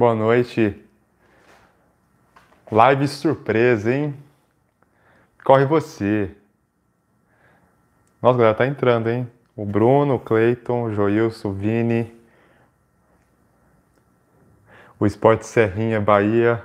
Boa noite. Live surpresa, hein? Corre você. Nossa, galera, tá entrando, hein? O Bruno, o Cleiton, o Joilson, o Vini. O Esporte Serrinha Bahia.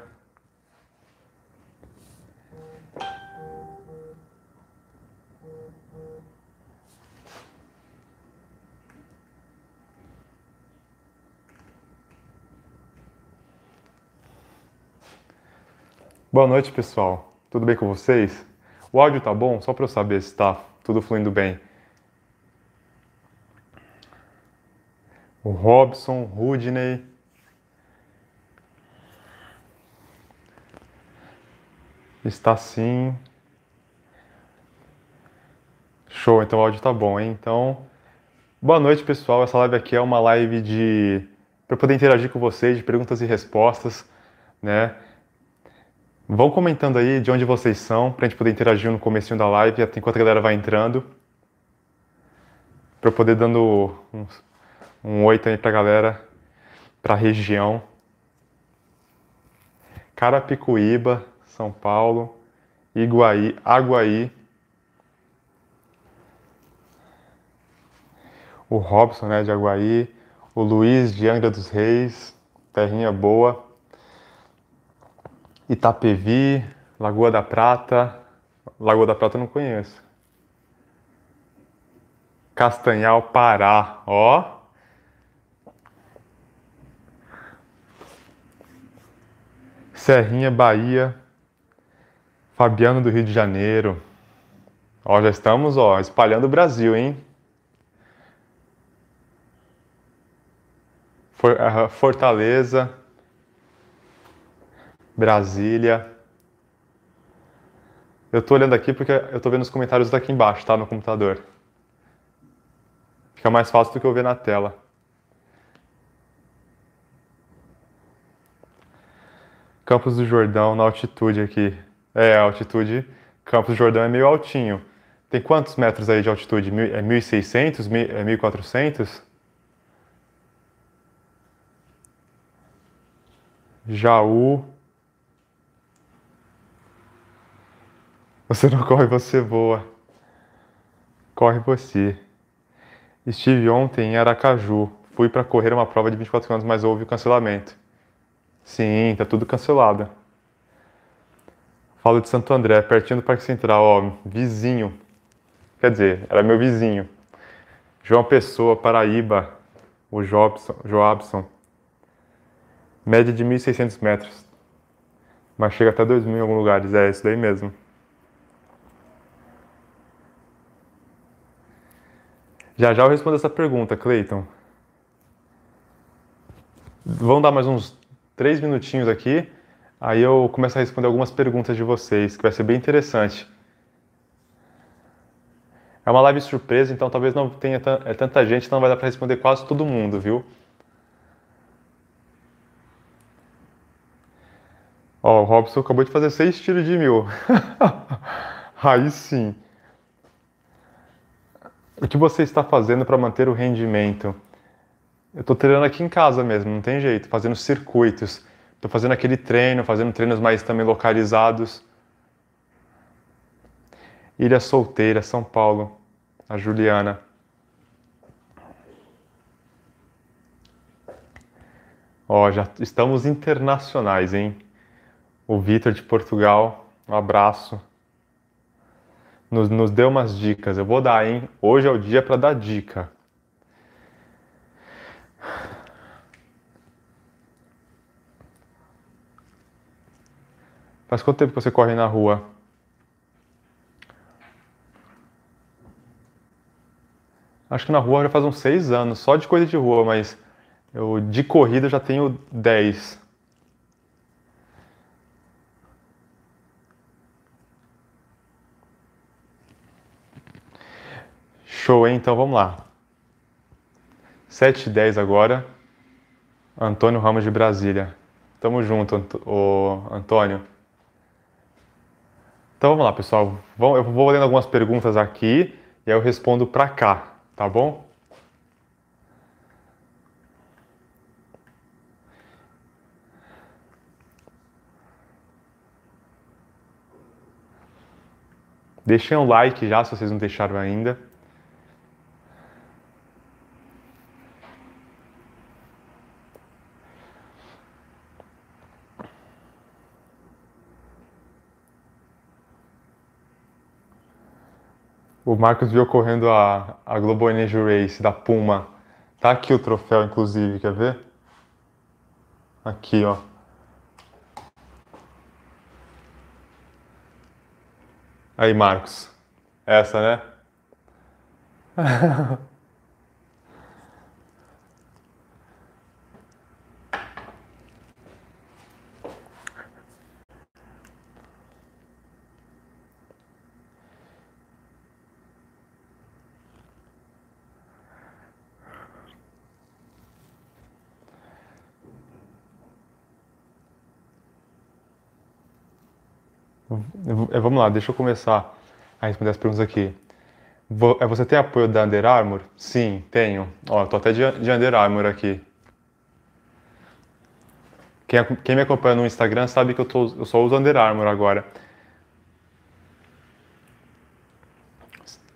Boa noite, pessoal. Tudo bem com vocês? O áudio tá bom? Só para eu saber se tá tudo fluindo bem. O Robson, Rudney. Está sim. Show, então o áudio tá bom, hein? Então, boa noite, pessoal. Essa live aqui é uma live de para poder interagir com vocês, de perguntas e respostas, né? Vão comentando aí de onde vocês são, para a gente poder interagir no começo da live, enquanto a galera vai entrando. para eu poder dando um, um oito aí para a galera, para a região. Carapicuíba, São Paulo, Iguaí, Aguaí. O Robson, né, de Aguaí. O Luiz de Angra dos Reis, terrinha boa. Itapevi, Lagoa da Prata. Lagoa da Prata eu não conheço. Castanhal, Pará, ó. Serrinha, Bahia. Fabiano do Rio de Janeiro. Ó, já estamos, ó, espalhando o Brasil, hein? Ah, Fortaleza. Brasília. Eu tô olhando aqui porque eu tô vendo os comentários daqui embaixo, tá? No computador. Fica mais fácil do que eu ver na tela. Campos do Jordão na altitude aqui. É, a altitude. Campos do Jordão é meio altinho. Tem quantos metros aí de altitude? É 1.600? É 1.400? Jaú. Você não corre, você voa. Corre você. Estive ontem em Aracaju. Fui para correr uma prova de 24 km, mas houve o cancelamento. Sim, tá tudo cancelado. Falo de Santo André, pertinho do Parque Central, ó, vizinho. Quer dizer, era meu vizinho. João Pessoa, Paraíba, o Jobson, Joabson. Média de 1.600 metros. Mas chega até 2.000 em alguns lugares, é isso daí mesmo. Já já eu respondo essa pergunta, Cleiton. Vamos dar mais uns três minutinhos aqui, aí eu começo a responder algumas perguntas de vocês, que vai ser bem interessante. É uma live surpresa, então talvez não tenha é tanta gente, então vai dar para responder quase todo mundo, viu? Ó, o Robson acabou de fazer seis tiros de mil. aí sim o que você está fazendo para manter o rendimento? Eu estou treinando aqui em casa mesmo, não tem jeito, fazendo circuitos. Estou fazendo aquele treino, fazendo treinos mais também localizados. Ilha Solteira, São Paulo, a Juliana. Ó, já estamos internacionais, hein? O Vitor de Portugal, um abraço nos, nos umas dicas. Eu vou dar, hein? Hoje é o dia para dar dica. Faz quanto tempo que você corre na rua? Acho que na rua já faz uns seis anos, só de coisa de rua, mas eu de corrida já tenho dez. Show, hein? Então vamos lá. 7 e 10 agora. Antônio Ramos de Brasília. Tamo junto, Ant Antônio. Então vamos lá, pessoal. Eu vou lendo algumas perguntas aqui e aí eu respondo para cá, tá bom? Deixem o like já se vocês não deixaram ainda. O Marcos viu correndo a, a Globo Energy Race da Puma. Tá aqui o troféu, inclusive, quer ver? Aqui, ó. Aí, Marcos. Essa, né? Eh, vamos lá, deixa eu começar a responder as perguntas aqui. Eh, você tem apoio da Under Armour? Sim, tenho. Ó, tô até de Under Armour aqui. Quem, quem me acompanha no Instagram sabe que eu, tô, eu só uso Under Armour agora.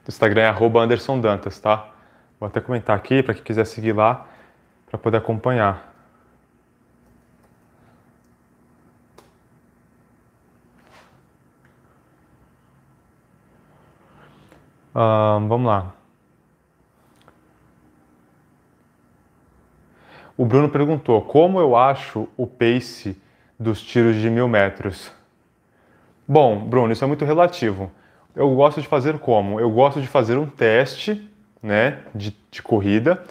O Instagram é arroba Anderson Dantas, tá? Vou até comentar aqui para quem quiser seguir lá para poder acompanhar. vamos lá. O Bruno perguntou como eu acho o pace dos tiros de mil metros. Bom, Bruno, isso é muito relativo. Eu gosto de fazer como? Eu gosto de fazer um teste, né, de, de corrida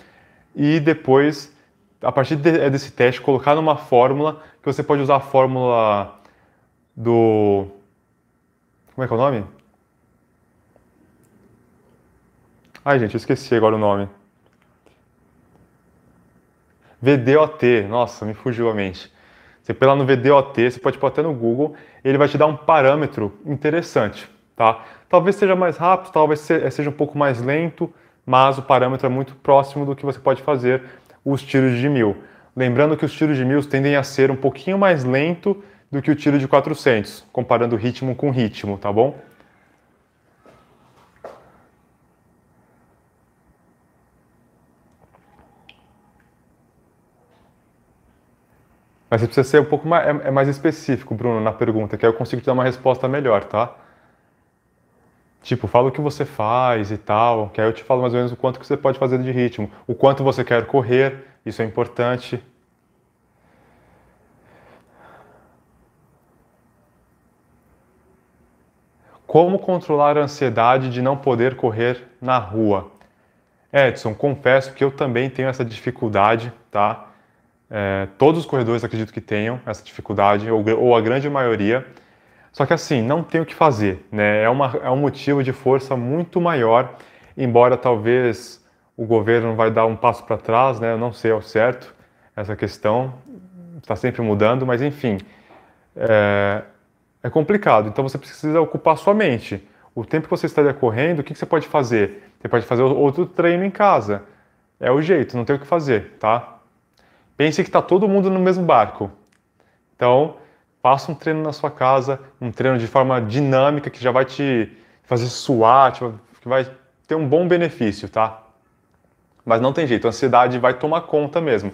e depois, a partir de, é desse teste, colocar numa fórmula que você pode usar a fórmula do como é que é o nome? Ai, gente, eu esqueci agora o nome. VDOT, nossa, me fugiu a mente. Você põe lá no VDOT, você pode pôr até no Google, ele vai te dar um parâmetro interessante, tá? Talvez seja mais rápido, talvez eh, seja um pouco mais lento, mas o parâmetro é muito próximo do que você pode fazer os tiros de mil. Lembrando que os tiros de mil tendem a ser um pouquinho mais lento do que o tiro de 400, comparando ritmo com ritmo, tá bom? Mas você precisa ser um pouco mais, é, é mais específico, Bruno, na pergunta, que aí eu consigo te dar uma resposta melhor, tá? Tipo, fala o que você faz e tal, que aí eu te falo mais ou menos o quanto que você pode fazer de ritmo, o quanto você quer correr, isso é importante. Como controlar a ansiedade de não poder correr na rua? Edson, confesso que eu também tenho essa dificuldade, tá? É, todos os corredores acredito que tenham essa dificuldade, ou, ou, a grande maioria. Só que assim, não tem o que fazer. Né? É, uma, é um motivo de força muito maior, embora talvez o governo vai dar um passo para trás, né? Eu não sei ao certo essa questão, está sempre mudando, mas enfim, é, é, complicado. Então você precisa ocupar sua mente. O tempo que você estaria correndo, o que, que você pode fazer? Você pode fazer outro treino em casa. É o jeito, não tem o que fazer, tá? Pense que está todo mundo no mesmo barco. Então, faça um treino na sua casa, um treino de forma dinâmica que já vai te fazer suar, que vai ter um bom benefício, tá? Mas não tem jeito, a ansiedade vai tomar conta mesmo.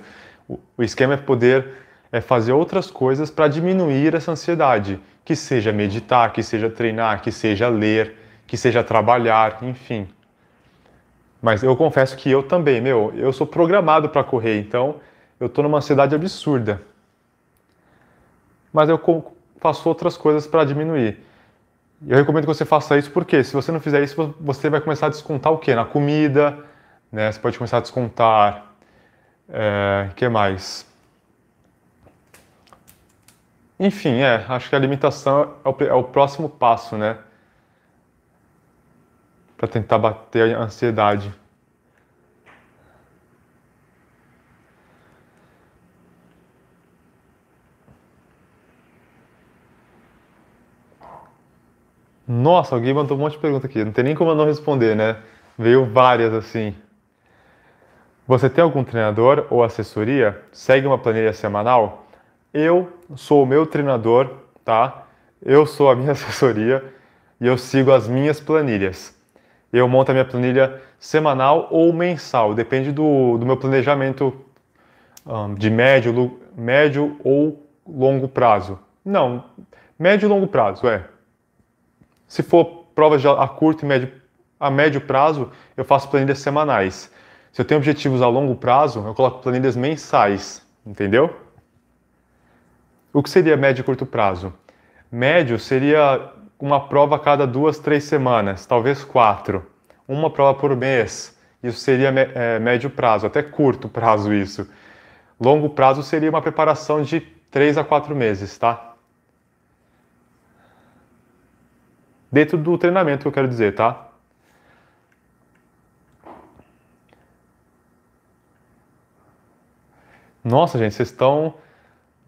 O esquema é poder é fazer outras coisas para diminuir essa ansiedade, que seja meditar, que seja treinar, que seja ler, que seja trabalhar, enfim. Mas eu confesso que eu também, meu, eu sou programado para correr, então eu estou numa ansiedade absurda. Mas eu faço outras coisas para diminuir. Eu recomendo que você faça isso porque se você não fizer isso, você vai começar a descontar o quê? Na comida, né? Você pode começar a descontar, é, que mais? Enfim, é, acho que a alimentação é o, é o próximo passo, né? Para tentar bater a ansiedade. Nossa, alguém mandou um monte de pergunta aqui. Não tem nem como eu não responder, né? Veio várias assim. Você tem algum treinador ou assessoria? Segue uma planilha semanal? Eu sou o meu treinador, tá? Eu sou a minha assessoria e eu sigo as minhas planilhas. Eu monto a minha planilha semanal ou mensal, depende do, do meu planejamento um, de médio, médio ou longo prazo. Não, médio e longo prazo, é. Se for provas a curto e médio, a médio prazo, eu faço planilhas semanais. Se eu tenho objetivos a longo prazo, eu coloco planilhas mensais, entendeu? O que seria médio e curto prazo? Médio seria uma prova a cada duas, três semanas, talvez quatro. Uma prova por mês. Isso seria é, médio prazo, até curto prazo isso. Longo prazo seria uma preparação de três a quatro meses, tá? dentro do treinamento que eu quero dizer, tá? Nossa, gente, vocês estão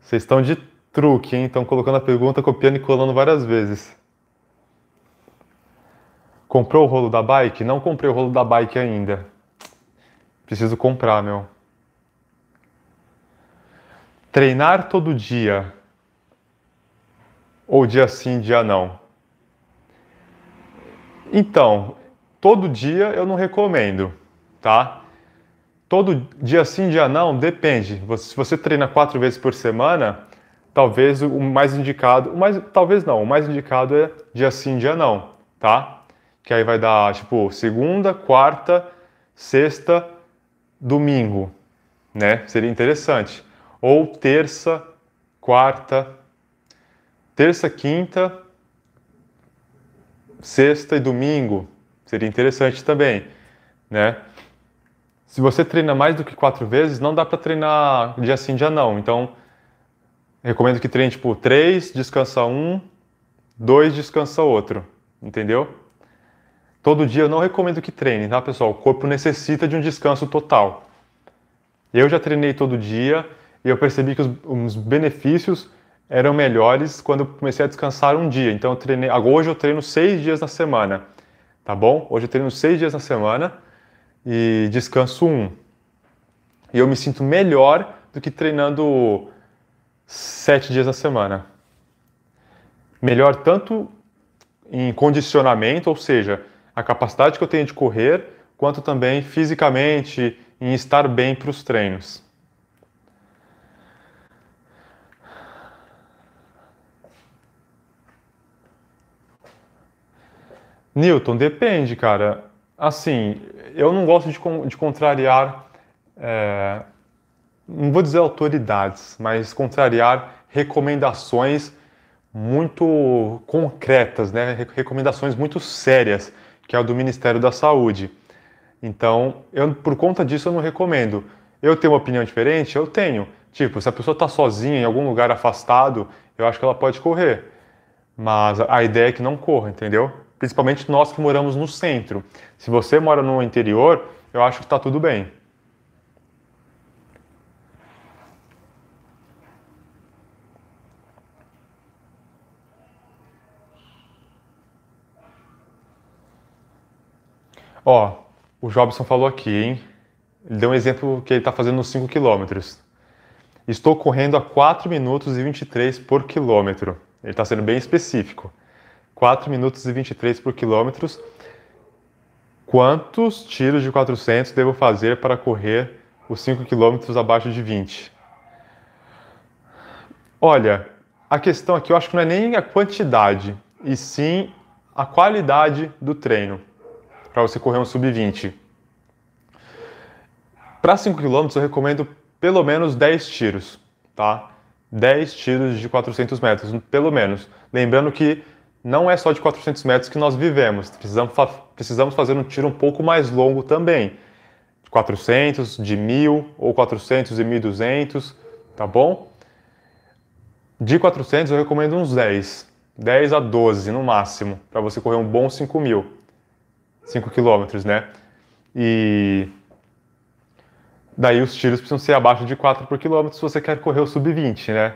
vocês estão de truque, hein? Estão colocando a pergunta, copiando e colando várias vezes. Comprou o rolo da bike? Não comprei o rolo da bike ainda. Preciso comprar, meu. Treinar todo dia. Ou dia sim, dia não. Então, todo dia eu não recomendo, tá? Todo dia sim, dia não, depende. se você treina quatro vezes por semana, talvez o mais indicado, mas talvez não, o mais indicado é dia sim, dia não, tá? Que aí vai dar, tipo, segunda, quarta, sexta, domingo, né? Seria interessante. Ou terça, quarta, terça, quinta, sexta e domingo seria interessante também, né? Se você treina mais do que quatro vezes, não dá para treinar dia sim, dia não. Então, recomendo que treine tipo três, descansa um, dois, descansa outro, entendeu? Todo dia eu não recomendo que treine, tá pessoal? O corpo necessita de um descanso total. Eu já treinei todo dia e eu percebi que os, os benefícios eram melhores quando eu comecei a descansar um dia. Então, eu treinei, ah, hoje eu treino seis dias na semana, tá bom? Hoje eu treino seis dias na semana e descanso um. E eu me sinto melhor do que treinando sete dias na semana. Melhor tanto em condicionamento, ou seja, a capacidade que eu tenho de correr, quanto também fisicamente em estar bem para os treinos. Newton, depende, cara. Assim, eu não gosto de, de contrariar, é, não vou dizer autoridades, mas contrariar recomendações muito concretas, né? recomendações muito sérias, que é a do Ministério da Saúde. Então, eu, por conta disso, eu não recomendo. Eu tenho uma opinião diferente? Eu tenho. Tipo, se a pessoa está sozinha em algum lugar afastado, eu acho que ela pode correr. Mas a ideia é que não corra, entendeu? principalmente nós que moramos no centro. Se você mora no interior, eu acho que está tudo bem. Ó, o Jobson falou aqui, hein? Ele deu um exemplo que ele está fazendo nos 5 quilômetros. Estou correndo a 4 minutos e 23 por quilômetro. Ele está sendo bem específico. 4 minutos e 23 por quilômetro. Quantos tiros de 400 devo fazer para correr os 5 quilômetros abaixo de 20? Olha, a questão aqui eu acho que não é nem a quantidade, e sim a qualidade do treino para você correr um sub-20. Para 5 km eu recomendo pelo menos 10 tiros, tá? 10 tiros de 400 metros, pelo menos. Lembrando que não é só de 400 metros que nós vivemos. Precisamos, fa precisamos fazer um tiro um pouco mais longo também. De 400, de 1.000 ou 400 e 1.200, tá bom? De 400 eu recomendo uns 10. 10 a 12 no máximo, para você correr um bom 5.000, 5 quilômetros, né? E daí os tiros precisam ser abaixo de 4 por quilômetro se você quer correr o sub-20, né?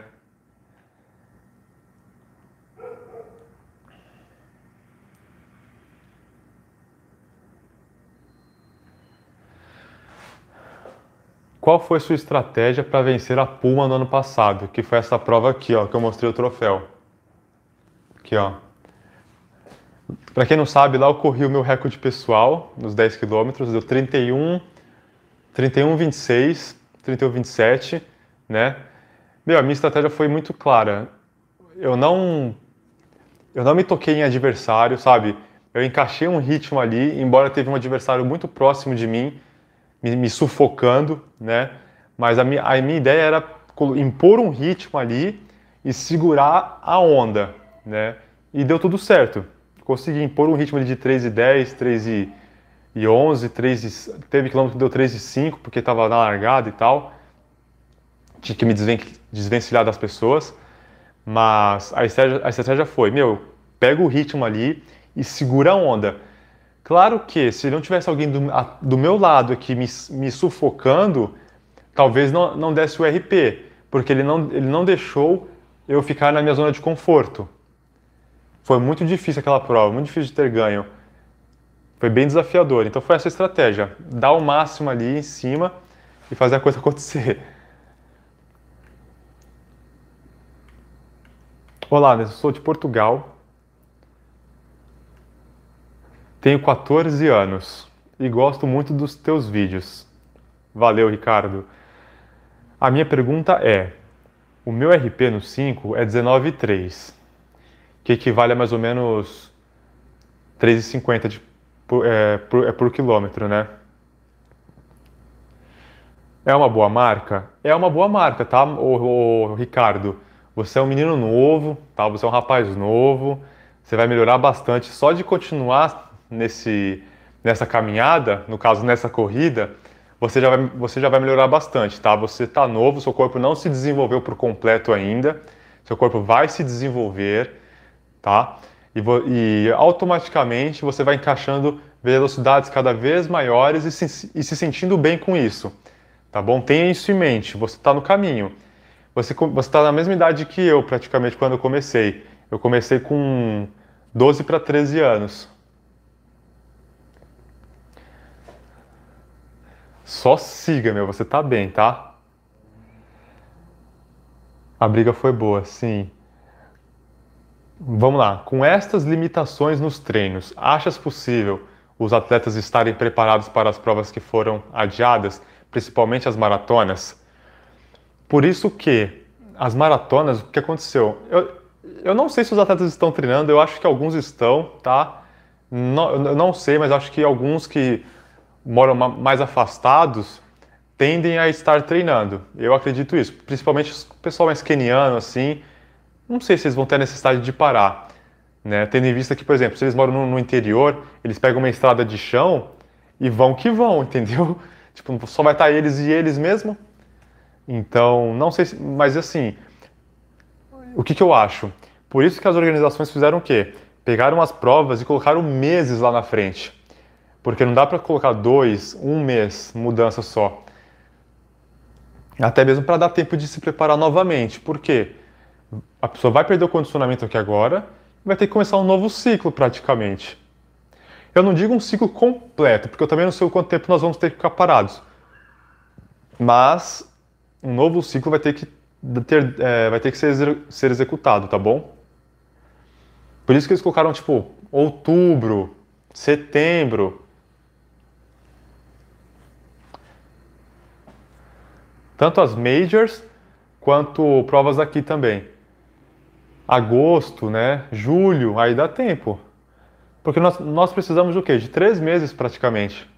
Qual foi sua estratégia para vencer a Puma no ano passado? Que foi essa prova aqui, ó, que eu mostrei o troféu. Aqui, ó. Para quem não sabe, lá eu corri o meu recorde pessoal nos 10 quilômetros, deu 31, 31, 26, 31, 27, né? Meu, a minha estratégia foi muito clara. Eu não, eu não me toquei em adversário, sabe? Eu encaixei um ritmo ali, embora teve um adversário muito próximo de mim, me, me sufocando, né? Mas a minha, a minha ideia era impor um ritmo ali e segurar a onda, né? E deu tudo certo. Consegui impor um ritmo ali de 3 e 10, 3 e, 11, 3 e, teve quilômetro que deu 3 e 5 porque estava na largada e tal. Tinha que me desvencilhar das pessoas. Mas a estratégia, a estratégia foi, meu, pega o ritmo ali e segura a onda. Claro que se não tivesse alguém do, a, do meu lado aqui me, me sufocando, talvez não, não desse o RP, porque ele não, ele não deixou eu ficar na minha zona de conforto. Foi muito difícil aquela prova, muito difícil de ter ganho. Foi bem desafiador. Então foi essa estratégia, dar o máximo ali em cima e fazer a coisa acontecer. Olá, eu sou de Portugal tenho 14 anos e gosto muito dos teus vídeos. Valeu, Ricardo. A minha pergunta é: o meu RP no 5 é 19,3, que equivale a mais ou menos 3,50 é, por, é, por quilômetro, né? É uma boa marca? É uma boa marca, tá, ô, ô, Ricardo? Você é um menino novo, tá? Você é um rapaz novo. Você vai melhorar bastante só de continuar nesse, nessa caminhada, no caso nessa corrida, você já vai, você já vai melhorar bastante, tá? Você está novo, seu corpo não se desenvolveu por completo ainda, seu corpo vai se desenvolver, tá? E, e automaticamente você vai encaixando velocidades cada vez maiores e se, e se sentindo bem com isso, tá bom? Tenha isso em mente, você está no caminho. Você está na mesma idade que eu, praticamente, quando eu comecei. Eu comecei com 12 para 13 anos. Só siga, meu, você tá bem, tá? A briga foi boa, sim. Vamos lá. Com estas limitações nos treinos, achas possível os atletas estarem preparados para as provas que foram adiadas, principalmente as maratonas? Por isso que as maratonas, o que aconteceu? Eu, eu não sei se os atletas estão treinando, eu acho que alguns estão, tá? Não, eu não sei, mas acho que alguns que moram mais afastados tendem a estar treinando. Eu acredito isso, principalmente o pessoal mais queniano assim, não sei se eles vão ter a necessidade de parar, né? Tendo em vista que, por exemplo, se eles moram no, no interior, eles pegam uma estrada de chão e vão que vão, entendeu? Tipo, só vai estar eles e eles mesmo. Então, não sei, se, mas assim, o que, que eu acho? Por isso que as organizações fizeram o quê? Pegaram as provas e colocaram meses lá na frente porque não dá para colocar dois, um mês, mudança só. Até mesmo para dar tempo de se preparar novamente. Por quê? A pessoa vai perder o condicionamento aqui agora e vai ter que começar um novo ciclo praticamente. Eu não digo um ciclo completo, porque eu também não sei quanto tempo nós vamos ter que ficar parados. Mas um novo ciclo vai ter que, ter, é, vai ter que ser, ser executado, tá bom? Por isso que eles colocaram, tipo, outubro, setembro, tanto as majors quanto provas aqui também. Agosto, né? Julho, aí dá tempo. Porque nós, nós precisamos do quê? De três meses praticamente.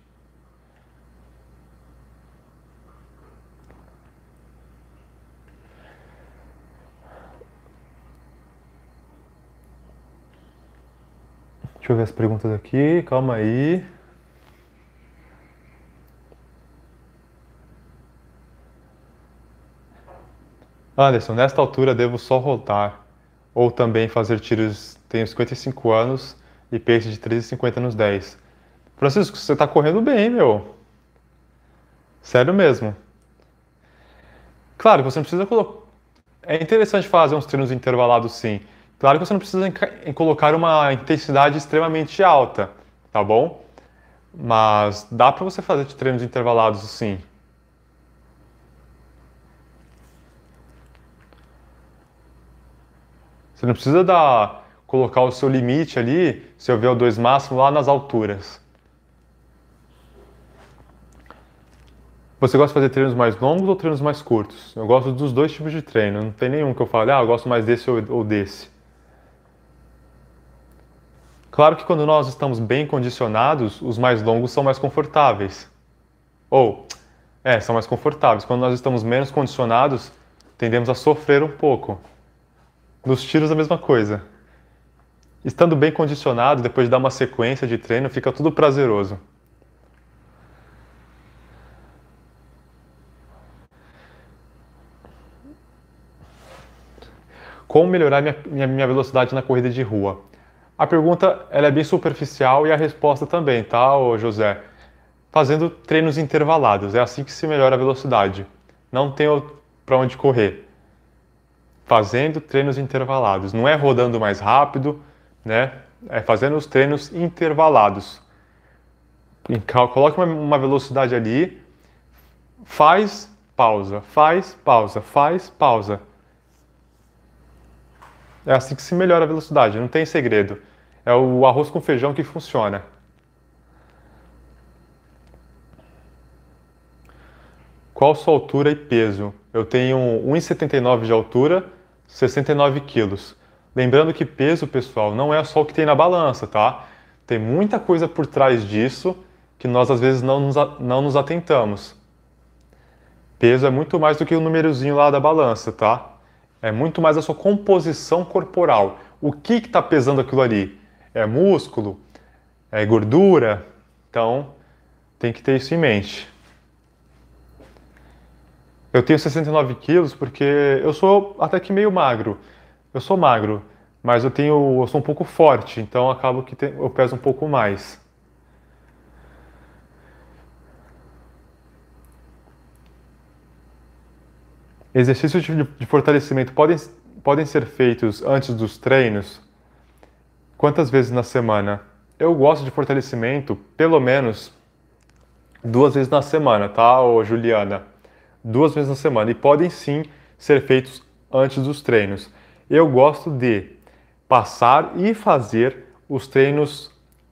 Deixa eu ver as perguntas aqui, calma aí. Anderson, nesta altura devo só rotar ou também fazer tiros. Tenho 55 anos e pace de 3,50 nos 10. Francisco, você tá correndo bem, meu. Sério mesmo. Claro que você não precisa colocar. É interessante fazer uns treinos intervalados, sim. Claro que você não precisa em colocar uma intensidade extremamente alta, tá bom? Mas dá para você fazer treinos intervalados, sim. Você não precisa dar, colocar o seu limite ali, seu VO2 máximo lá nas alturas. Você gosta de fazer treinos mais longos ou treinos mais curtos? Eu gosto dos dois tipos de treino. Não tem nenhum que eu fale, ah, eu gosto mais desse ou desse. Claro que quando nós estamos bem condicionados, os mais longos são mais confortáveis. Ou, é, são mais confortáveis. Quando nós estamos menos condicionados, tendemos a sofrer um pouco. Nos tiros, a mesma coisa. Estando bem condicionado, depois de dar uma sequência de treino, fica tudo prazeroso. Como melhorar minha, minha, minha velocidade na corrida de rua? A pergunta ela é bem superficial e a resposta também, tá, José? Fazendo treinos intervalados, é assim que se melhora a velocidade. Não tem para onde correr fazendo treinos intervalados. Não é rodando mais rápido, né? É fazendo os treinos intervalados. Coloque uma velocidade ali, faz pausa, faz pausa, faz pausa. É assim que se melhora a velocidade, não tem segredo. É o arroz com feijão que funciona. Qual sua altura e peso? Eu tenho 1,79 de altura 69 quilos. Lembrando que peso, pessoal, não é só o que tem na balança, tá? Tem muita coisa por trás disso que nós às vezes não nos, não nos atentamos. Peso é muito mais do que o um númerozinho lá da balança, tá? É muito mais a sua composição corporal. O que está pesando aquilo ali? É músculo? É gordura? Então, tem que ter isso em mente. Eu tenho 69 quilos porque eu sou até que meio magro. Eu sou magro, mas eu tenho, eu sou um pouco forte, então acabo que tem, eu peso um pouco mais. Exercícios de, de fortalecimento podem, podem ser feitos antes dos treinos? Quantas vezes na semana? Eu gosto de fortalecimento pelo menos duas vezes na semana, tá, Juliana? duas vezes na semana e podem sim ser feitos antes dos treinos. Eu gosto de passar e fazer os treinos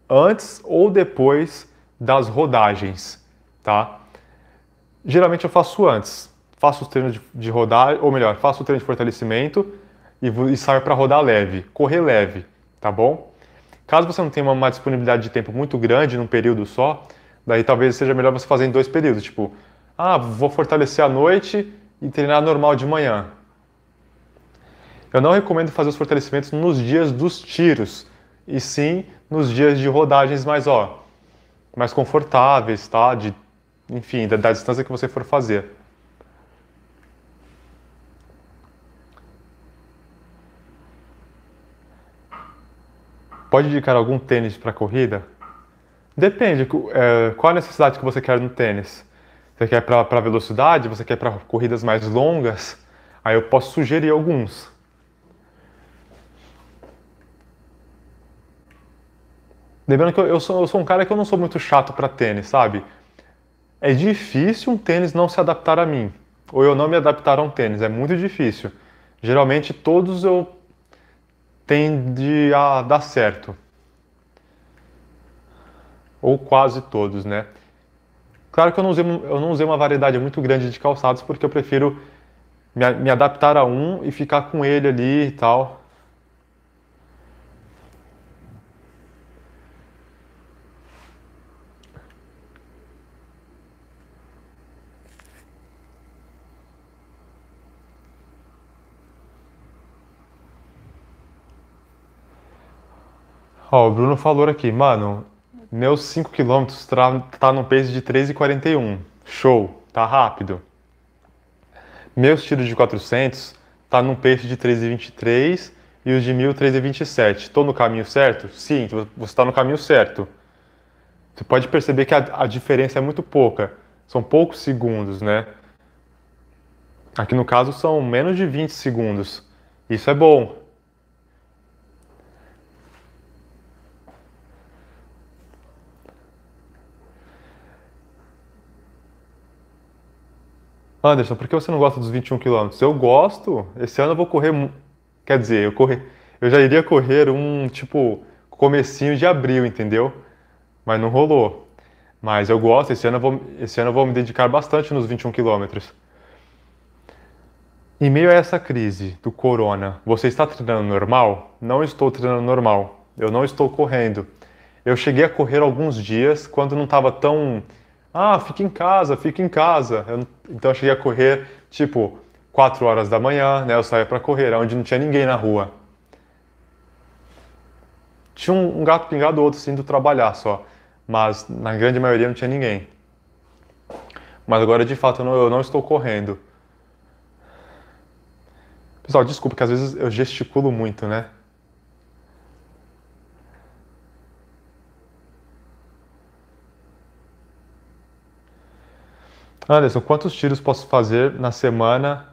antes ou depois das rodagens, tá? Geralmente eu faço antes, faço os treinos de, de rodagem, ou melhor, faço o treino de fortalecimento e, e saio para rodar leve, correr leve, tá bom? Caso você não tenha uma, uma disponibilidade de tempo muito grande num período só, daí talvez seja melhor você fazer em dois períodos, tipo ah, vou fortalecer à noite e treinar normal de manhã. Eu não recomendo fazer os fortalecimentos nos dias dos tiros, e sim nos dias de rodagens mais, ó, mais confortáveis, tá? De, enfim, da, da distância que você for fazer. Pode indicar algum tênis para corrida? Depende, é, qual a necessidade que você quer no tênis. Você quer para velocidade? Você quer para corridas mais longas? Aí eu posso sugerir alguns. Lembrando que eu, eu, sou, eu sou um cara que eu não sou muito chato para tênis, sabe? É difícil um tênis não se adaptar a mim. Ou eu não me adaptar a um tênis. É muito difícil. Geralmente todos eu tende a dar certo. Ou quase todos, né? Claro que eu não, usei, eu não usei uma variedade muito grande de calçados, porque eu prefiro me, me adaptar a um e ficar com ele ali e tal. Ó, oh, o Bruno falou aqui, mano, meus 5 km tá no peso de 3,41. Show, tá rápido. Meus tiros de 400 tá no peso de 3,23 e os de 1.327. 3,27. Tô no caminho certo? Sim, você está no caminho certo. Você pode perceber que a, a diferença é muito pouca. São poucos segundos, né? Aqui no caso são menos de 20 segundos. Isso é bom, Anderson, por que você não gosta dos 21 km? Eu gosto. Esse ano eu vou correr. Quer dizer, eu, corri, eu já iria correr um tipo comecinho de abril, entendeu? Mas não rolou. Mas eu gosto. Esse ano eu vou, esse ano eu vou me dedicar bastante nos 21 quilômetros. Em meio a essa crise do corona, você está treinando normal? Não estou treinando normal. Eu não estou correndo. Eu cheguei a correr alguns dias quando não estava tão ah, fica em casa, fica em casa. Eu, então eu cheguei a correr tipo 4 horas da manhã, né? Eu saía para correr, é onde não tinha ninguém na rua. Tinha um, um gato pingado, outro do trabalhar só, mas na grande maioria não tinha ninguém. Mas agora de fato eu não, eu não estou correndo. Pessoal, desculpa que às vezes eu gesticulo muito, né? Anderson, quantos tiros posso fazer na semana?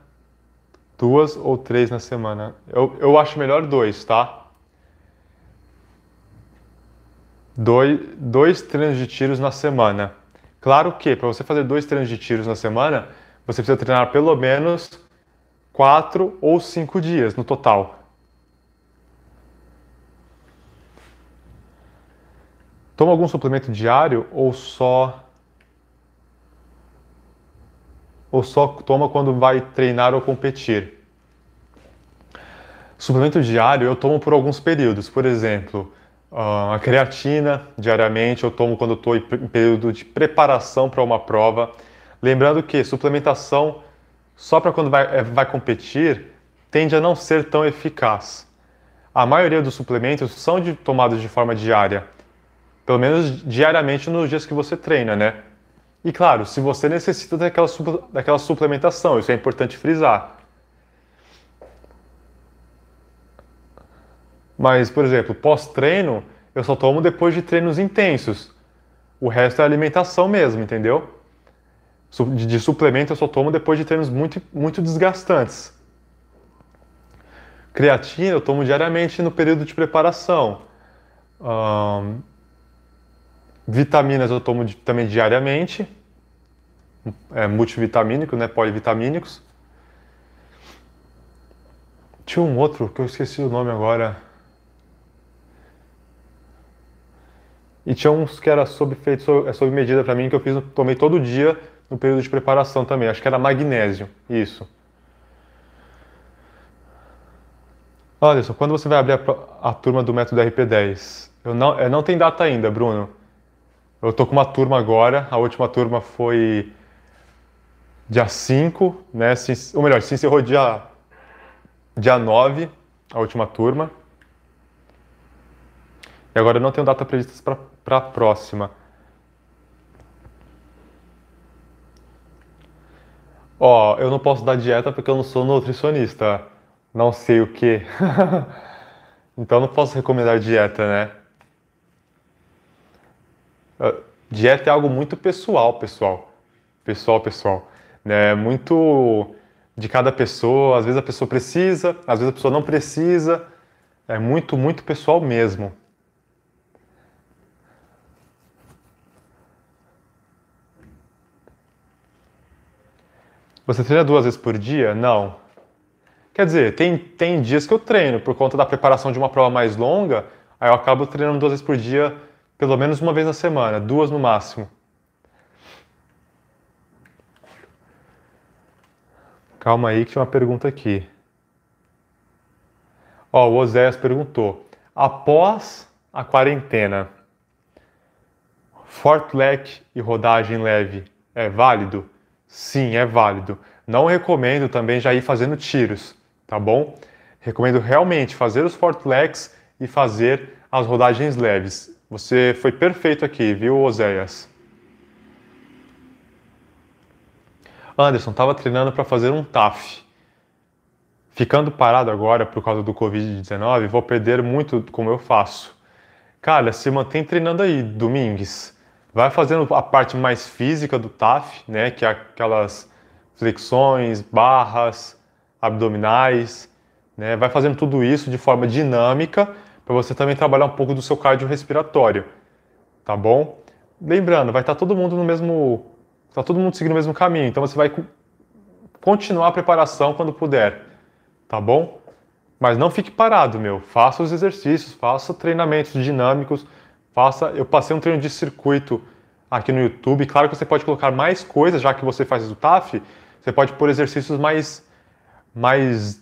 Duas ou três na semana? Eu, eu acho melhor dois, tá? Dois, dois treinos de tiros na semana. Claro que, para você fazer dois treinos de tiros na semana, você precisa treinar pelo menos quatro ou cinco dias no total. Toma algum suplemento diário ou só ou só toma quando vai treinar ou competir? Suplemento diário eu tomo por alguns períodos, por exemplo, ah, a creatina diariamente eu tomo quando estou em período de preparação para uma prova. Lembrando que suplementação só para quando vai, eh, vai competir tende a não ser tão eficaz. A maioria dos suplementos são de, tomados de forma diária, pelo menos diariamente nos dias que você treina, né? E claro, se você necessita daquela, daquela suplementação, isso é importante frisar. Mas, por exemplo, pós-treino, eu só tomo depois de treinos intensos. O resto é alimentação mesmo, entendeu? De suplemento eu só tomo depois de treinos muito, muito desgastantes. Creatina eu tomo diariamente no período de preparação. Um, vitaminas eu tomo também diariamente é, multivitamínico, né, polivitamínicos. Tinha um outro que eu esqueci o nome agora. E tinha uns que era sob, feito, é sob medida para mim, que eu fiz, tomei todo dia no período de preparação também. Acho que era magnésio, isso. Anderson, quando você vai abrir a, a turma do método RP10? Eu não, eu é, não tem data ainda, Bruno. Eu tô com uma turma agora, a última turma foi dia 5, né? Se, ou melhor, se encerrou dia, dia 9, a última turma. E agora eu não tenho data prevista para a próxima. Ó, oh, eu não posso dar dieta porque eu não sou nutricionista. Não sei o que. então não posso recomendar dieta, né? Uh, dieta é algo muito pessoal, pessoal. Pessoal, pessoal. É muito de cada pessoa, às vezes a pessoa precisa, às vezes a pessoa não precisa. É muito, muito pessoal mesmo. Você treina duas vezes por dia? Não. Quer dizer, tem, tem dias que eu treino por conta da preparação de uma prova mais longa, aí eu acabo treinando duas vezes por dia, pelo menos uma vez na semana, duas no máximo. Calma aí que tinha uma pergunta aqui. Ó, o Oséias perguntou: após a quarentena, Fortlec e rodagem leve é válido? Sim, é válido. Não recomendo também já ir fazendo tiros, tá bom? Recomendo realmente fazer os Fortlecs e fazer as rodagens leves. Você foi perfeito aqui, viu, Oséias? Anderson, estava treinando para fazer um TAF. Ficando parado agora por causa do Covid-19, vou perder muito como eu faço. Cara, se mantém treinando aí, Domingues. Vai fazendo a parte mais física do TAF, né? Que é aquelas flexões, barras, abdominais, né? Vai fazendo tudo isso de forma dinâmica para você também trabalhar um pouco do seu respiratório, tá bom? Lembrando, vai estar tá todo mundo no mesmo Está todo mundo seguindo o mesmo caminho. Então você vai continuar a preparação quando puder, tá bom? Mas não fique parado, meu. Faça os exercícios, faça treinamentos dinâmicos, faça. Eu passei um treino de circuito aqui no YouTube. Claro que você pode colocar mais coisas, já que você faz o TAF, você pode pôr exercícios mais mais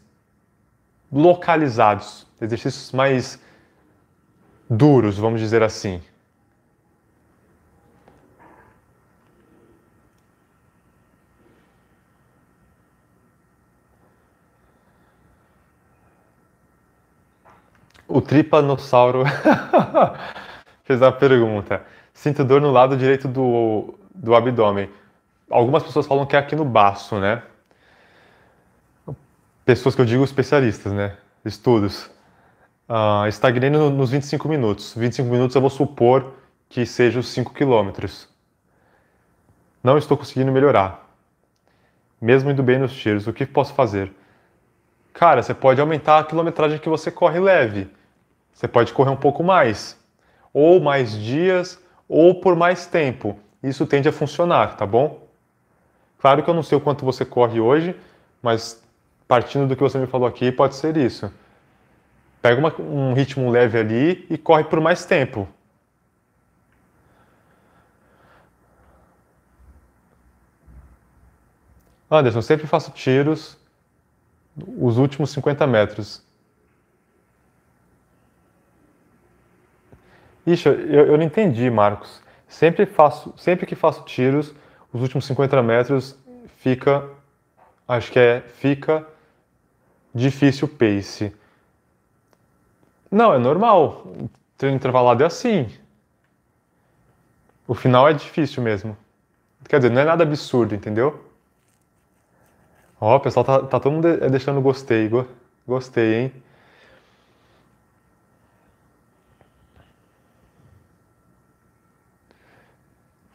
localizados, exercícios mais duros, vamos dizer assim, O tripanossauro fez a pergunta. Sinto dor no lado direito do, do abdômen. Algumas pessoas falam que é aqui no baço, né? Pessoas que eu digo especialistas, né? Estudos. Uh, estagnei no, nos 25 minutos. 25 minutos eu vou supor que seja os 5 quilômetros. Não estou conseguindo melhorar. Mesmo indo bem nos tiros, o que posso fazer? Cara, você pode aumentar a quilometragem que você corre leve. Você pode correr um pouco mais, ou mais dias, ou por mais tempo. Isso tende a funcionar, tá bom? Claro que eu não sei o quanto você corre hoje, mas partindo do que você me falou aqui, pode ser isso. Pega uma, um ritmo leve ali e corre por mais tempo. Anderson, sempre faço tiros os últimos 50 metros. Ixi, eu, eu não entendi, Marcos. Sempre, faço, sempre que faço tiros, os últimos 50 metros fica. Acho que é. Fica difícil pace. Não, é normal. O treino intervalado é assim. O final é difícil mesmo. Quer dizer, não é nada absurdo, entendeu? Ó, oh, pessoal, tá, tá todo mundo é, deixando gostei. gostei, hein?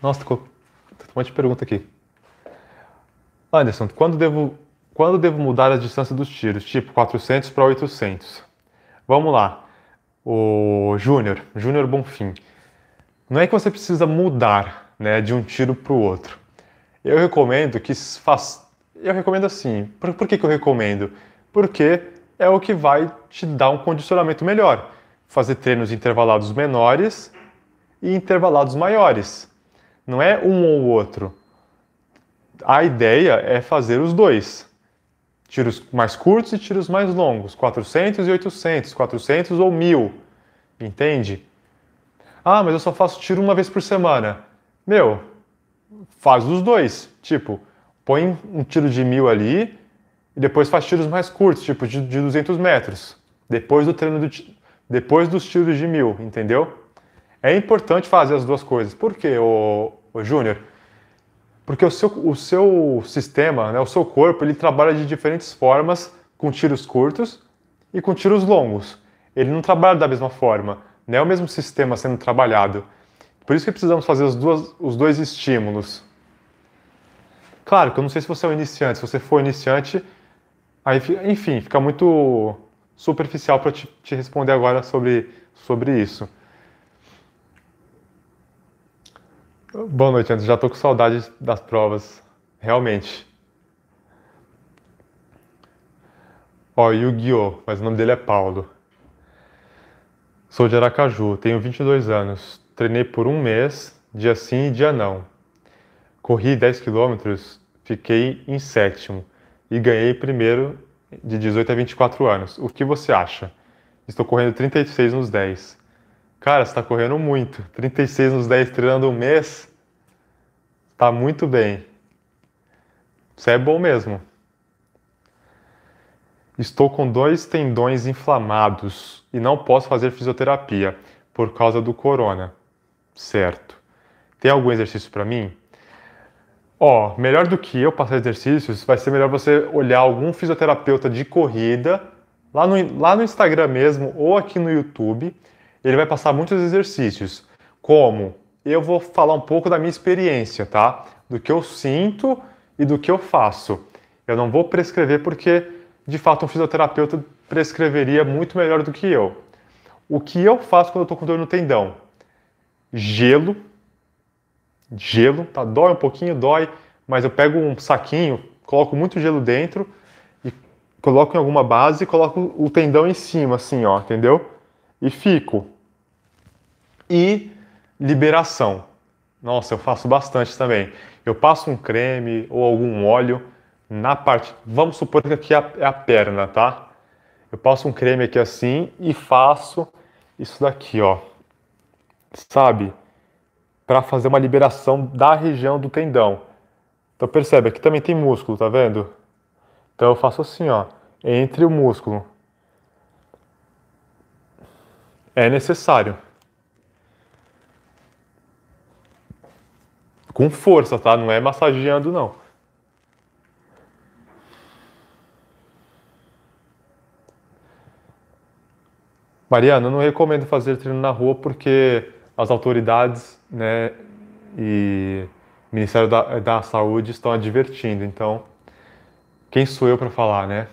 Nossa, tô, com um monte de pergunta aqui. Anderson, quando devo, quando devo mudar a distância dos tiros? Tipo 400 para 800. Vamos lá. O Júnior, Júnior Bonfim. Não é que você precisa mudar né, de um tiro para o outro. Eu recomendo que faça, Eu recomendo assim. Por, por que, que eu recomendo? Porque é o que vai te dar um condicionamento melhor. Fazer treinos intervalados menores e intervalados maiores. Não é um ou outro. A ideia é fazer os dois. Tiros mais curtos e tiros mais longos, 400 e 800, 400 ou 1000. Entende? Ah, mas eu só faço tiro uma vez por semana. Meu, faz os dois. Tipo, põe um tiro de 1000 ali e depois faz tiros mais curtos, tipo de, de 200 metros. Depois do treino do, depois dos tiros de 1000, entendeu? É importante fazer as duas coisas. Por quê, o Júnior, porque o seu, o seu sistema, né, o seu corpo, ele trabalha de diferentes formas com tiros curtos e com tiros longos. Ele não trabalha da mesma forma, não né, é o mesmo sistema sendo trabalhado. Por isso que precisamos fazer os, duas, os dois estímulos. Claro que eu não sei se você é um iniciante, se você for iniciante, aí, enfim, fica muito superficial para te, te responder agora sobre, sobre isso. Boa noite, Anderson. Já estou com saudade das provas, realmente. Ó, Yu-Gi-Oh! Mas o nome dele é Paulo. Sou de Aracaju, tenho 22 anos. Treinei por um mês, dia sim e dia não. Corri 10 quilômetros, fiquei em sétimo e ganhei primeiro de 18 a 24 anos. O que você acha? Estou correndo 36 nos 10. Cara, você tá correndo muito. 36 nos 10 treinando um mês. Tá muito bem. Você é bom mesmo. Estou com dois tendões inflamados e não posso fazer fisioterapia por causa do corona. Certo. Tem algum exercício para mim? Ó, oh, melhor do que eu passar exercícios, vai ser melhor você olhar algum fisioterapeuta de corrida lá no, lá no Instagram mesmo ou aqui no YouTube ele vai passar muitos exercícios, como eu vou falar um pouco da minha experiência, tá? Do que eu sinto e do que eu faço. Eu não vou prescrever porque, de fato, um fisioterapeuta prescreveria muito melhor do que eu. O que eu faço quando eu estou com dor no tendão? Gelo, gelo, tá? Dói um pouquinho, dói, mas eu pego um saquinho, coloco muito gelo dentro e coloco em alguma base e coloco o tendão em cima, assim, ó, entendeu? e fico. E liberação. Nossa, eu faço bastante também. Eu passo um creme ou algum óleo na parte. Vamos supor que aqui é a é perna, tá? Eu passo um creme aqui assim e faço isso daqui, ó. Sabe? Para fazer uma liberação da região do tendão. Então percebe, aqui também tem músculo, tá vendo? Então eu faço assim, ó, entre o músculo é necessário. Com força, tá? Não é massageando, não. Mariana, eu não recomendo fazer treino na rua porque as autoridades né, e Ministério da, da Saúde estão advertindo. Então, quem sou eu para falar, né?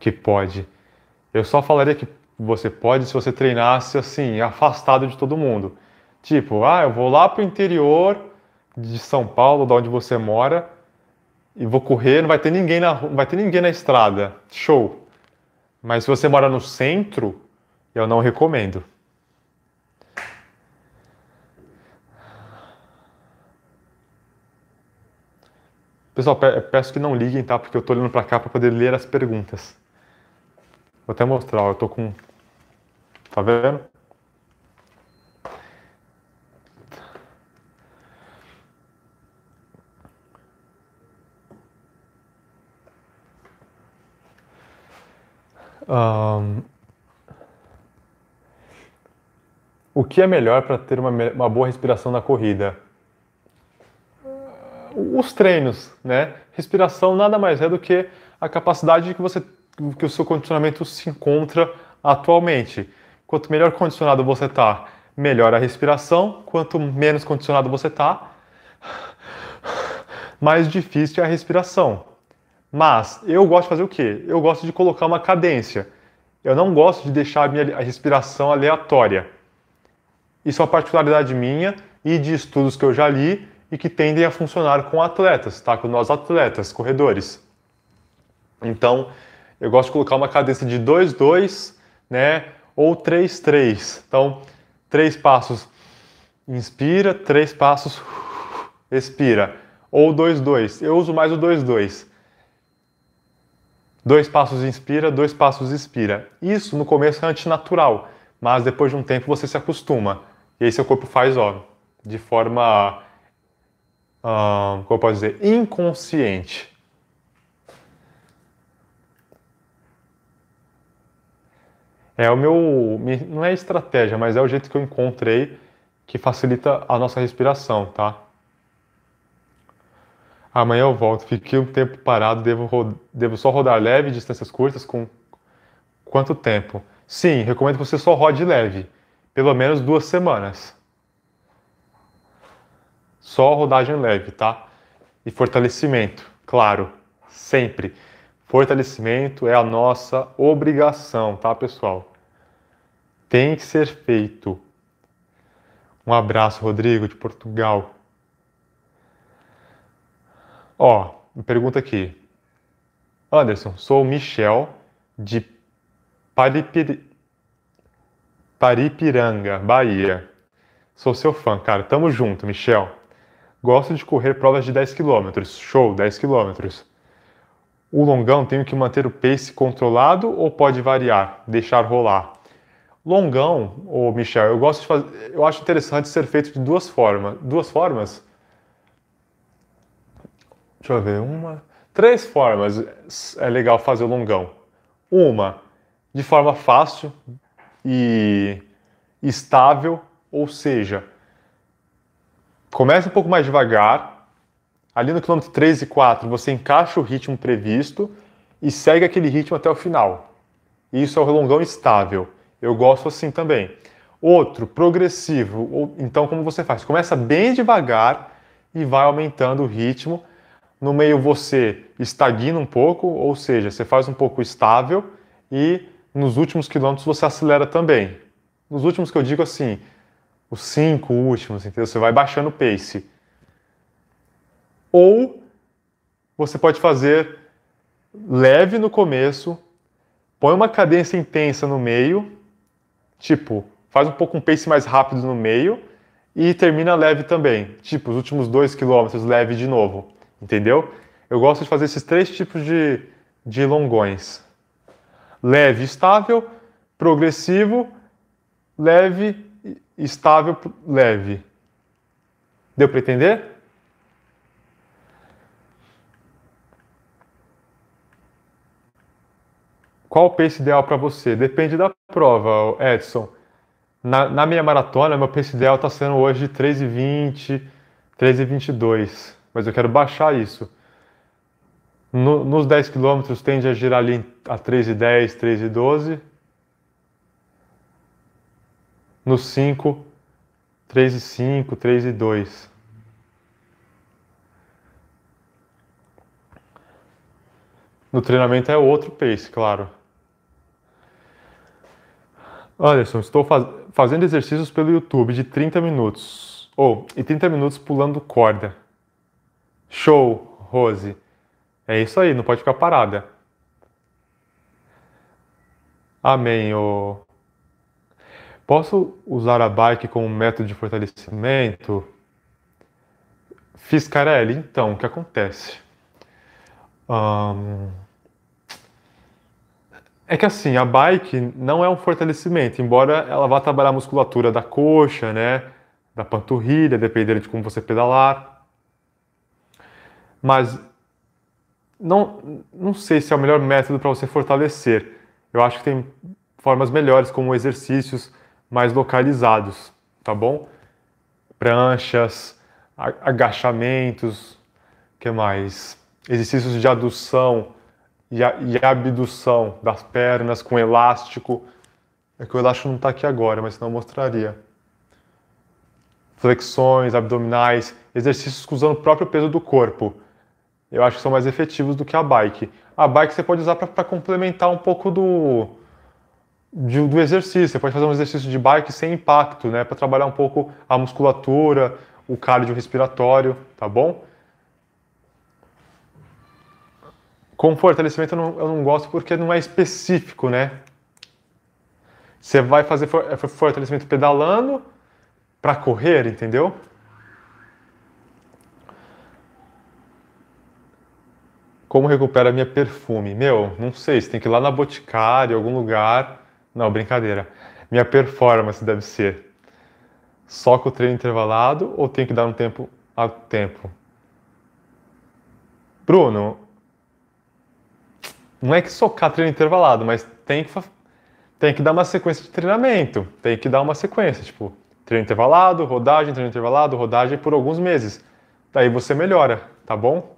Que pode. Eu só falaria que você pode, se você treinasse assim, afastado de todo mundo. Tipo, ah, eu vou lá pro interior de São Paulo, da onde você mora, e vou correr, não vai ter ninguém na, vai ter ninguém na estrada. Show. Mas se você mora no centro, eu não recomendo. Pessoal, peço que não liguem, tá? Porque eu tô olhando para cá para poder ler as perguntas. Vou até mostrar, ó, eu tô com Tá vendo? Um, o que é melhor para ter uma, uma boa respiração na corrida? Os treinos, né? Respiração nada mais é do que a capacidade que você que o seu condicionamento se encontra atualmente. Quanto melhor condicionado você está, melhor a respiração. Quanto menos condicionado você está, mais difícil é a respiração. Mas eu gosto de fazer o quê? Eu gosto de colocar uma cadência. Eu não gosto de deixar a minha respiração aleatória. Isso é uma particularidade minha e de estudos que eu já li e que tendem a funcionar com atletas, tá? Com nós atletas, corredores. Então, eu gosto de colocar uma cadência de 2-2, né? ou 3, 3. Então, três passos inspira, três passos expira. Ou 2, 2. Eu uso mais o 2, 2. Dois passos inspira, dois passos expira. Isso no começo é antinatural, mas depois de um tempo você se acostuma. E aí seu corpo faz, ó, de forma, hum, como eu posso dizer, inconsciente. É o meu, não é estratégia, mas é o jeito que eu encontrei que facilita a nossa respiração, tá? Amanhã eu volto, fiquei um tempo parado, devo, ro... devo só rodar leve, distâncias curtas, com quanto tempo? Sim, recomendo que você só rode leve, pelo menos duas semanas. Só rodagem leve, tá? E fortalecimento, claro, sempre. Fortalecimento é a nossa obrigação, tá, pessoal? Tem que ser feito. Um abraço, Rodrigo, de Portugal. Ó, pergunta aqui. Anderson, sou Michel de Paripir... Paripiranga, Bahia. Sou seu fã, cara. Tamo junto, Michel. Gosto de correr provas de 10 km. Show, 10 quilômetros. O longão tenho que manter o pace controlado ou pode variar, deixar rolar? Longão, ô Michel, eu gosto de fazer, eu acho interessante ser feito de duas formas, duas formas. Deixa eu ver, uma, três formas é legal fazer o longão. Uma, de forma fácil e estável, ou seja, começa um pouco mais devagar, ali no quilômetro 3 e 4, você encaixa o ritmo previsto e segue aquele ritmo até o final. Isso é o longão estável. Eu gosto assim também. Outro, progressivo. então, como você faz? Começa bem devagar e vai aumentando o ritmo. No meio, você estagna um pouco, ou seja, você faz um pouco estável e nos últimos quilômetros você acelera também. Nos últimos que eu digo assim, os cinco últimos, entendeu? Você vai baixando o pace. Ou você pode fazer leve no começo, põe uma cadência intensa no meio, tipo, faz um pouco um pace mais rápido no meio e termina leve também, tipo, os últimos dois quilômetros leve de novo, entendeu? Eu gosto de fazer esses três tipos de, de longões: leve, estável, progressivo, leve, estável, leve. Deu para entender? Qual o pace ideal para você? Depende da prova, Edson. Na, na minha maratona, meu pace ideal está sendo hoje 3,20, 3,22. Mas eu quero baixar isso. No, nos 10 km tende a girar ali a 3,10, 3,12. Nos 5, 3,5, 3,2. No treinamento é outro pace, claro. Anderson, estou faz... fazendo exercícios pelo YouTube de 30 minutos. Ou, oh, e 30 minutos pulando corda. Show, Rose. É isso aí, não pode ficar parada. Amém. Oh. Posso usar a bike como método de fortalecimento? Fiz Carelli, então, o que acontece? Um, é que assim, a bike não é um fortalecimento, embora ela vá trabalhar a musculatura da coxa, né, da panturrilha, dependendo de como você pedalar. Mas não, não sei se é o melhor método para você fortalecer. Eu acho que tem formas melhores, como exercícios mais localizados, tá bom? Pranchas, agachamentos, que mais? Exercícios de adução e, a, e a abdução das pernas com elástico. É que o elástico não está aqui agora, mas senão eu mostraria. Flexões, abdominais, exercícios usando o próprio peso do corpo. Eu acho que são mais efetivos do que a bike. A bike você pode usar para complementar um pouco do, de, do exercício. Você pode fazer um exercício de bike sem impacto, né? Para trabalhar um pouco a musculatura, o cardio respiratório, tá bom? Com fortalecimento eu não, eu não gosto porque não é específico, né? Você vai fazer é, fortalecimento pedalando para correr, entendeu? Como recupera minha perfume? Meu, não sei, você tem que ir lá na Boticário, algum lugar. Não, brincadeira. Minha performance deve ser só com o treino intervalado ou tem que dar um tempo a tempo? Bruno, não é que socar treino intervalado, mas tem que, tem que dar uma sequência de treinamento, tem que dar uma sequência, tipo, treino intervalado, rodagem, treino intervalado, rodagem por alguns meses. Daí você melhora, tá bom?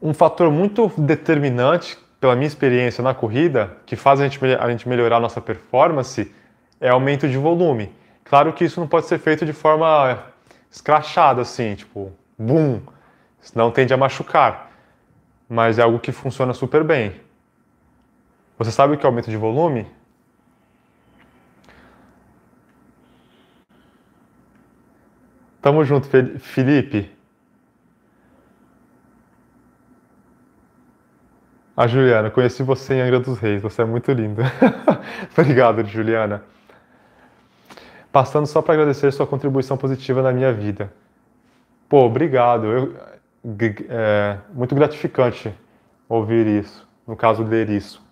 Um fator muito determinante, pela minha experiência na corrida, que faz a gente, a gente melhorar a nossa performance é aumento de volume. Claro que isso não pode ser feito de forma escrachada, assim, tipo, bum, senão tende a machucar mas é algo que funciona super bem. Você sabe o que é aumento de volume? Tamo junto, Felipe. A Juliana, conheci você em Angra dos Reis, você é muito linda. Obrigado, Juliana. Passando só para agradecer sua contribuição positiva na minha vida. Pô, obrigado. Eu, é, muito gratificante ouvir isso, no caso, ler isso.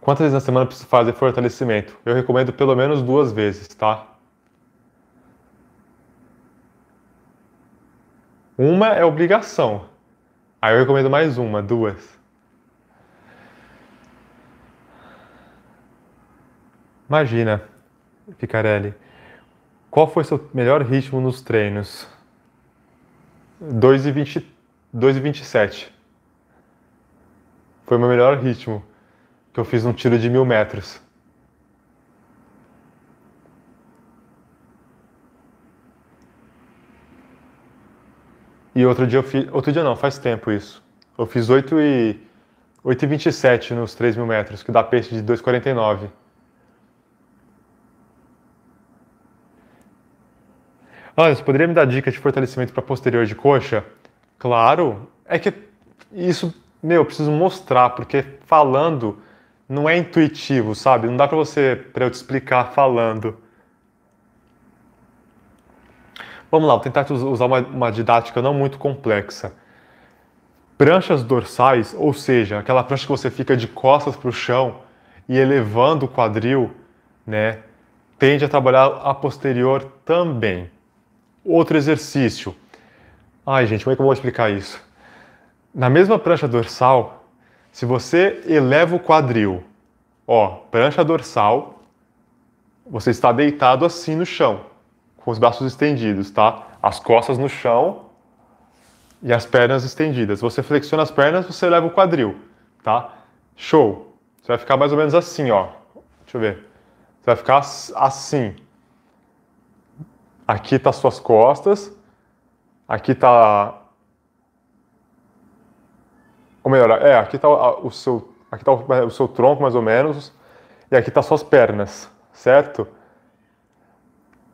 Quantas vezes na semana precisa fazer fortalecimento? Eu recomendo pelo menos duas vezes, tá? Uma é obrigação. Aí eu recomendo mais uma, duas. Imagina, Picarelli, qual foi seu melhor ritmo nos treinos? 2,27. Foi o meu melhor ritmo que eu fiz num tiro de mil metros. E outro dia eu fiz. Outro dia não, faz tempo isso. Eu fiz 8 e. 8,27 nos 3 mil metros, que dá peixe de 2,49. Olha, você poderia me dar dica de fortalecimento para posterior de coxa? Claro, é que isso, meu, eu preciso mostrar, porque falando não é intuitivo, sabe? Não dá para você, para eu te explicar falando. Vamos lá, vou tentar usar uma, uma didática não muito complexa. Pranchas dorsais, ou seja, aquela prancha que você fica de costas para o chão e elevando o quadril, né, tende a trabalhar a posterior também. Outro exercício. Ai, gente, como é que eu vou explicar isso? Na mesma prancha dorsal, se você eleva o quadril, ó, prancha dorsal, você está deitado assim no chão, com os braços estendidos, tá? As costas no chão e as pernas estendidas. Você flexiona as pernas, você eleva o quadril, tá? Show. Você vai ficar mais ou menos assim, ó. Deixa eu ver. Você vai ficar assim aqui tá suas costas, aqui tá ou melhor, é, aqui tá o seu aqui tá é, o seu tronco mais ou menos e aqui tá suas pernas, certo?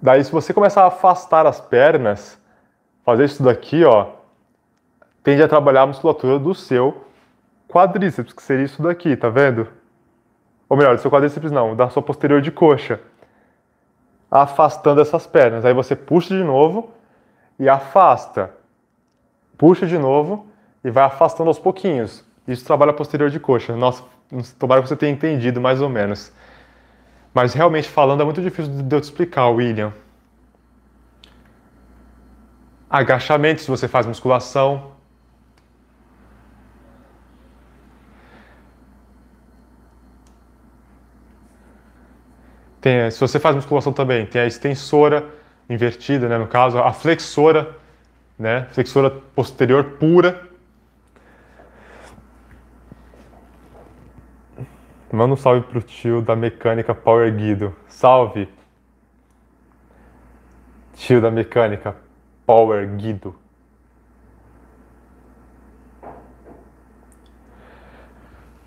Daí se você começar a afastar as pernas, fazer isso daqui, ó, tende a trabalhar a musculatura do seu quadríceps, que seria isso daqui, tá vendo? Ou melhor, do seu quadríceps não, da sua posterior de coxa afastando essas pernas. Aí você puxa de novo e afasta. Puxa de novo e vai afastando aos pouquinhos. Isso trabalha posterior de coxa. Nossa, tomara que você tenha entendido mais ou menos. Mas realmente falando é muito difícil de eu te explicar, William. Agachamentos você faz musculação, Tem, eh, se você faz musculação também, tem a extensora invertida, né, no caso, a flexora, né, flexora posterior pura. Manda um salve pro tio da mecânica Power Guido. Salve! Tio da mecânica Power Guido.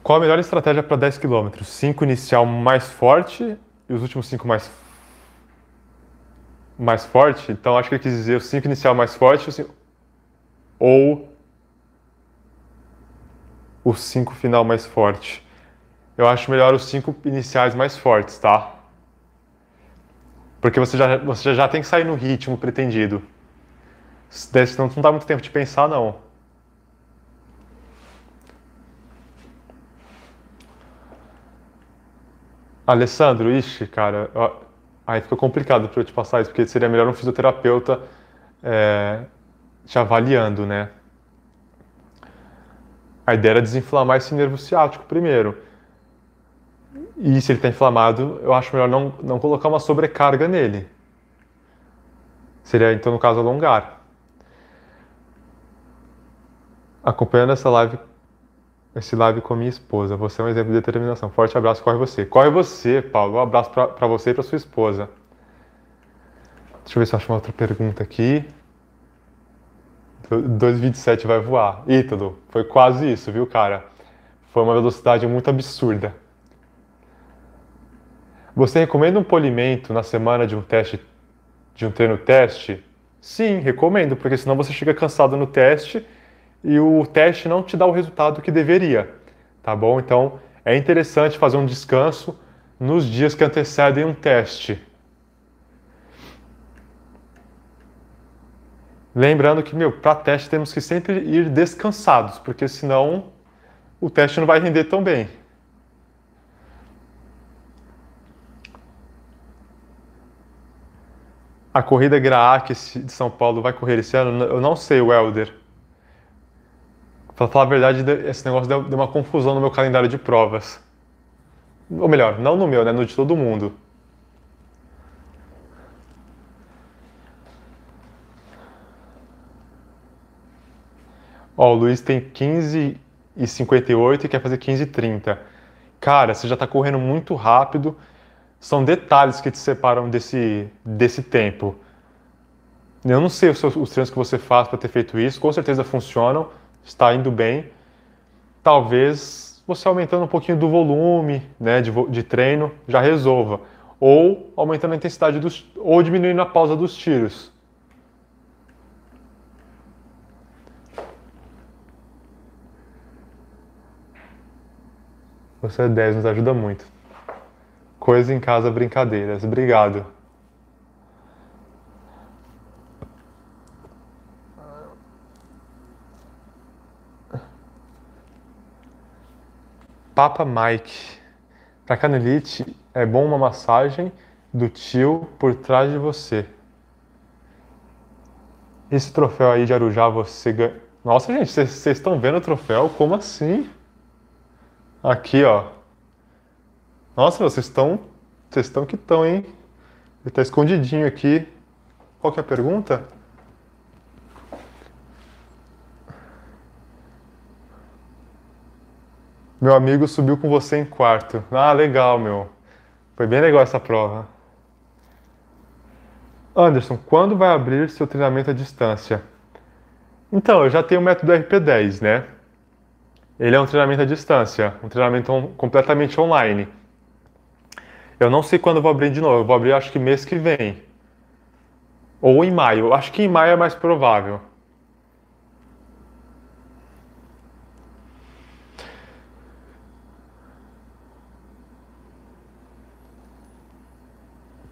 Qual a melhor estratégia para 10 km? 5 inicial mais forte e os últimos cinco mais mais forte. Então acho que ele quis dizer o cinco inicial mais forte cinco, ou o cinco final mais forte. Eu acho melhor os cinco iniciais mais fortes, tá? Porque você já, você já tem que sair no ritmo pretendido. Senão não dá muito tempo de pensar, não. Alessandro, ixi, cara, aí fica complicado para eu te passar isso, porque seria melhor um fisioterapeuta é, te avaliando, né? A ideia era desinflamar esse nervo ciático primeiro. E se ele está inflamado, eu acho melhor não, não colocar uma sobrecarga nele. Seria, então, no caso, alongar. Acompanhando essa live esse live com a minha esposa. Você é um exemplo de determinação. Forte abraço, corre você. Corre você, Paulo. Um abraço para você e para sua esposa. Deixa eu ver se eu acho uma outra pergunta aqui. 2,27 vai voar. Ítalo, foi quase isso, viu, cara? Foi uma velocidade muito absurda. Você recomenda um polimento na semana de um teste, de um treino teste? Sim, recomendo, porque senão você chega cansado no teste e o teste não te dá o resultado que deveria, tá bom? Então é interessante fazer um descanso nos dias que antecedem um teste. Lembrando que, meu, para teste temos que sempre ir descansados, porque senão o teste não vai render tão bem. A corrida Graac de São Paulo vai correr esse ano? Eu não sei, Welder. Pra falar a verdade, esse negócio deu, deu uma confusão no meu calendário de provas. Ou melhor, não no meu, né? No de todo mundo. Ó, o Luiz tem 15 e 58 e quer fazer 15 e 30. Cara, você já está correndo muito rápido. São detalhes que te separam desse, desse tempo. Eu não sei os, seus, os treinos que você faz para ter feito isso, com certeza funcionam, está indo bem, talvez você aumentando um pouquinho do volume né, de, de treino já resolva. Ou aumentando a intensidade dos. ou diminuindo a pausa dos tiros. Você é 10, nos ajuda muito. Coisa em casa, brincadeiras. Obrigado. Papa Mike. Para canelite, é bom uma massagem do tio por trás de você. Esse troféu aí de Arujá você ganha. Nossa, gente, vocês estão vendo o troféu? Como assim? Aqui, ó. Nossa, vocês estão. Vocês estão que estão, hein? Ele tá escondidinho aqui. Qual que é a pergunta? Meu amigo subiu com você em quarto. Ah, legal, meu. Foi bem legal essa prova. Anderson, quando vai abrir seu treinamento à distância? Então, eu já tenho o método RP10, né? Ele é um treinamento à distância, um treinamento on completamente online. Eu não sei quando vou abrir de novo, eu vou abrir acho que mês que vem. Ou em maio, acho que em maio é mais provável.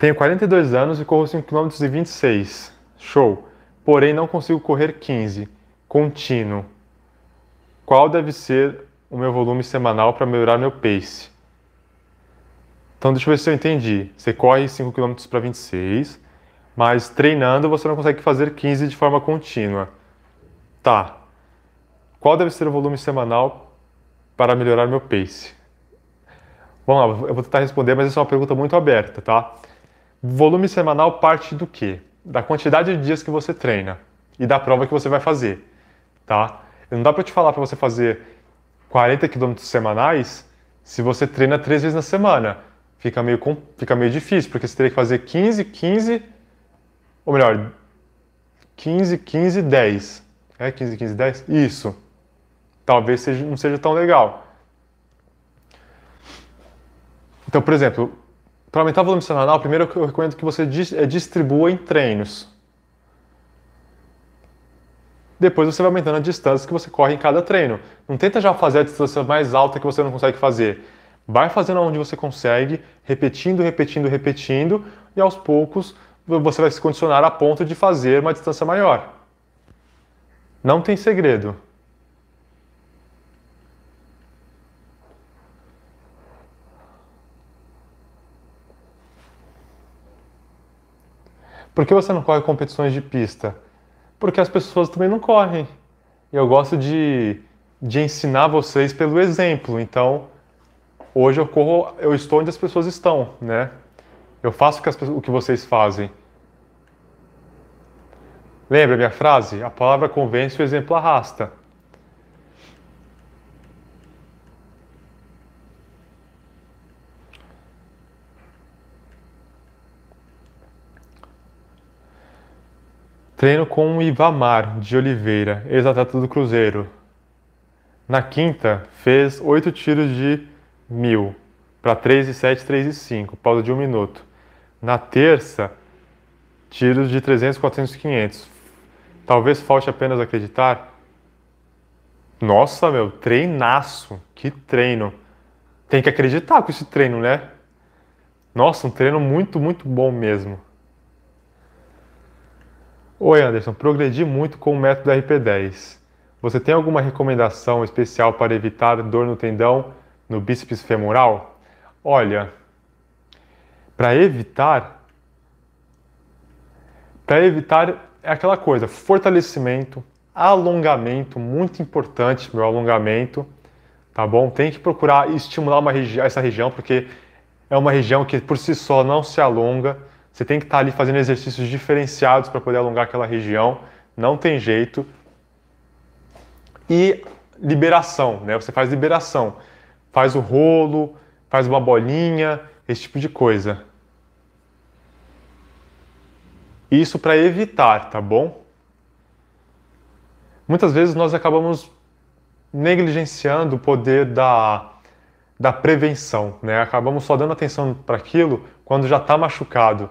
Tenho 42 anos e corro 5 km e 26. Show. Porém não consigo correr 15 contínuo. Qual deve ser o meu volume semanal para melhorar meu pace? Então deixa eu ver se eu entendi. Você corre 5 km para 26, mas treinando você não consegue fazer 15 de forma contínua. Tá. Qual deve ser o volume semanal para melhorar meu pace? Vamos lá, eu vou tentar responder, mas essa é uma pergunta muito aberta, tá? Volume semanal parte do quê? Da quantidade de dias que você treina e da prova que você vai fazer, tá? Não dá para te falar para você fazer 40 quilômetros semanais se você treina três vezes na semana. Fica meio, fica meio difícil, porque você teria que fazer 15, 15, ou melhor, 15, 15, 10. É 15, 15, 10? Isso. Talvez seja, não seja tão legal. Então, por exemplo, para aumentar o volume semanal, primeiro eu recomendo que você eh, distribua em treinos. Depois você vai aumentando a distância que você corre em cada treino. Não tenta já fazer a distância mais alta que você não consegue fazer. Vai fazendo onde você consegue, repetindo, repetindo, repetindo, e aos poucos você vai se condicionar a ponto de fazer uma distância maior. Não tem segredo. Por que você não corre competições de pista? Porque as pessoas também não correm. E eu gosto de, de ensinar vocês pelo exemplo. Então, hoje eu corro, eu estou onde as pessoas estão, né? Eu faço o que, as, o que vocês fazem. Lembra minha frase? A palavra convence, o exemplo arrasta. Treino com o Ivamar de Oliveira, ex-atleta do Cruzeiro. Na quinta, fez 8 tiros de 1000 para 3 e 7, 3 e 5, pausa de 1 um minuto. Na terça, tiros de 300, 400, 500. Talvez falte apenas acreditar. Nossa, meu, treinaço. Que treino. Tem que acreditar com esse treino, né? Nossa, um treino muito, muito bom mesmo. Oi, Anderson, progredi muito com o método RP10. Você tem alguma recomendação especial para evitar dor no tendão no bíceps femoral? Olha, para evitar para evitar é aquela coisa, fortalecimento, alongamento, muito importante meu alongamento, tá bom? Tem que procurar estimular uma regi essa região porque é uma região que por si só não se alonga você tem que estar tá ali fazendo exercícios diferenciados para poder alongar aquela região. Não tem jeito. E liberação, né? Você faz liberação. Faz o rolo, faz uma bolinha, esse tipo de coisa. Isso para evitar, tá bom? Muitas vezes nós acabamos negligenciando o poder da, da prevenção, né? Acabamos só dando atenção para aquilo quando já está machucado.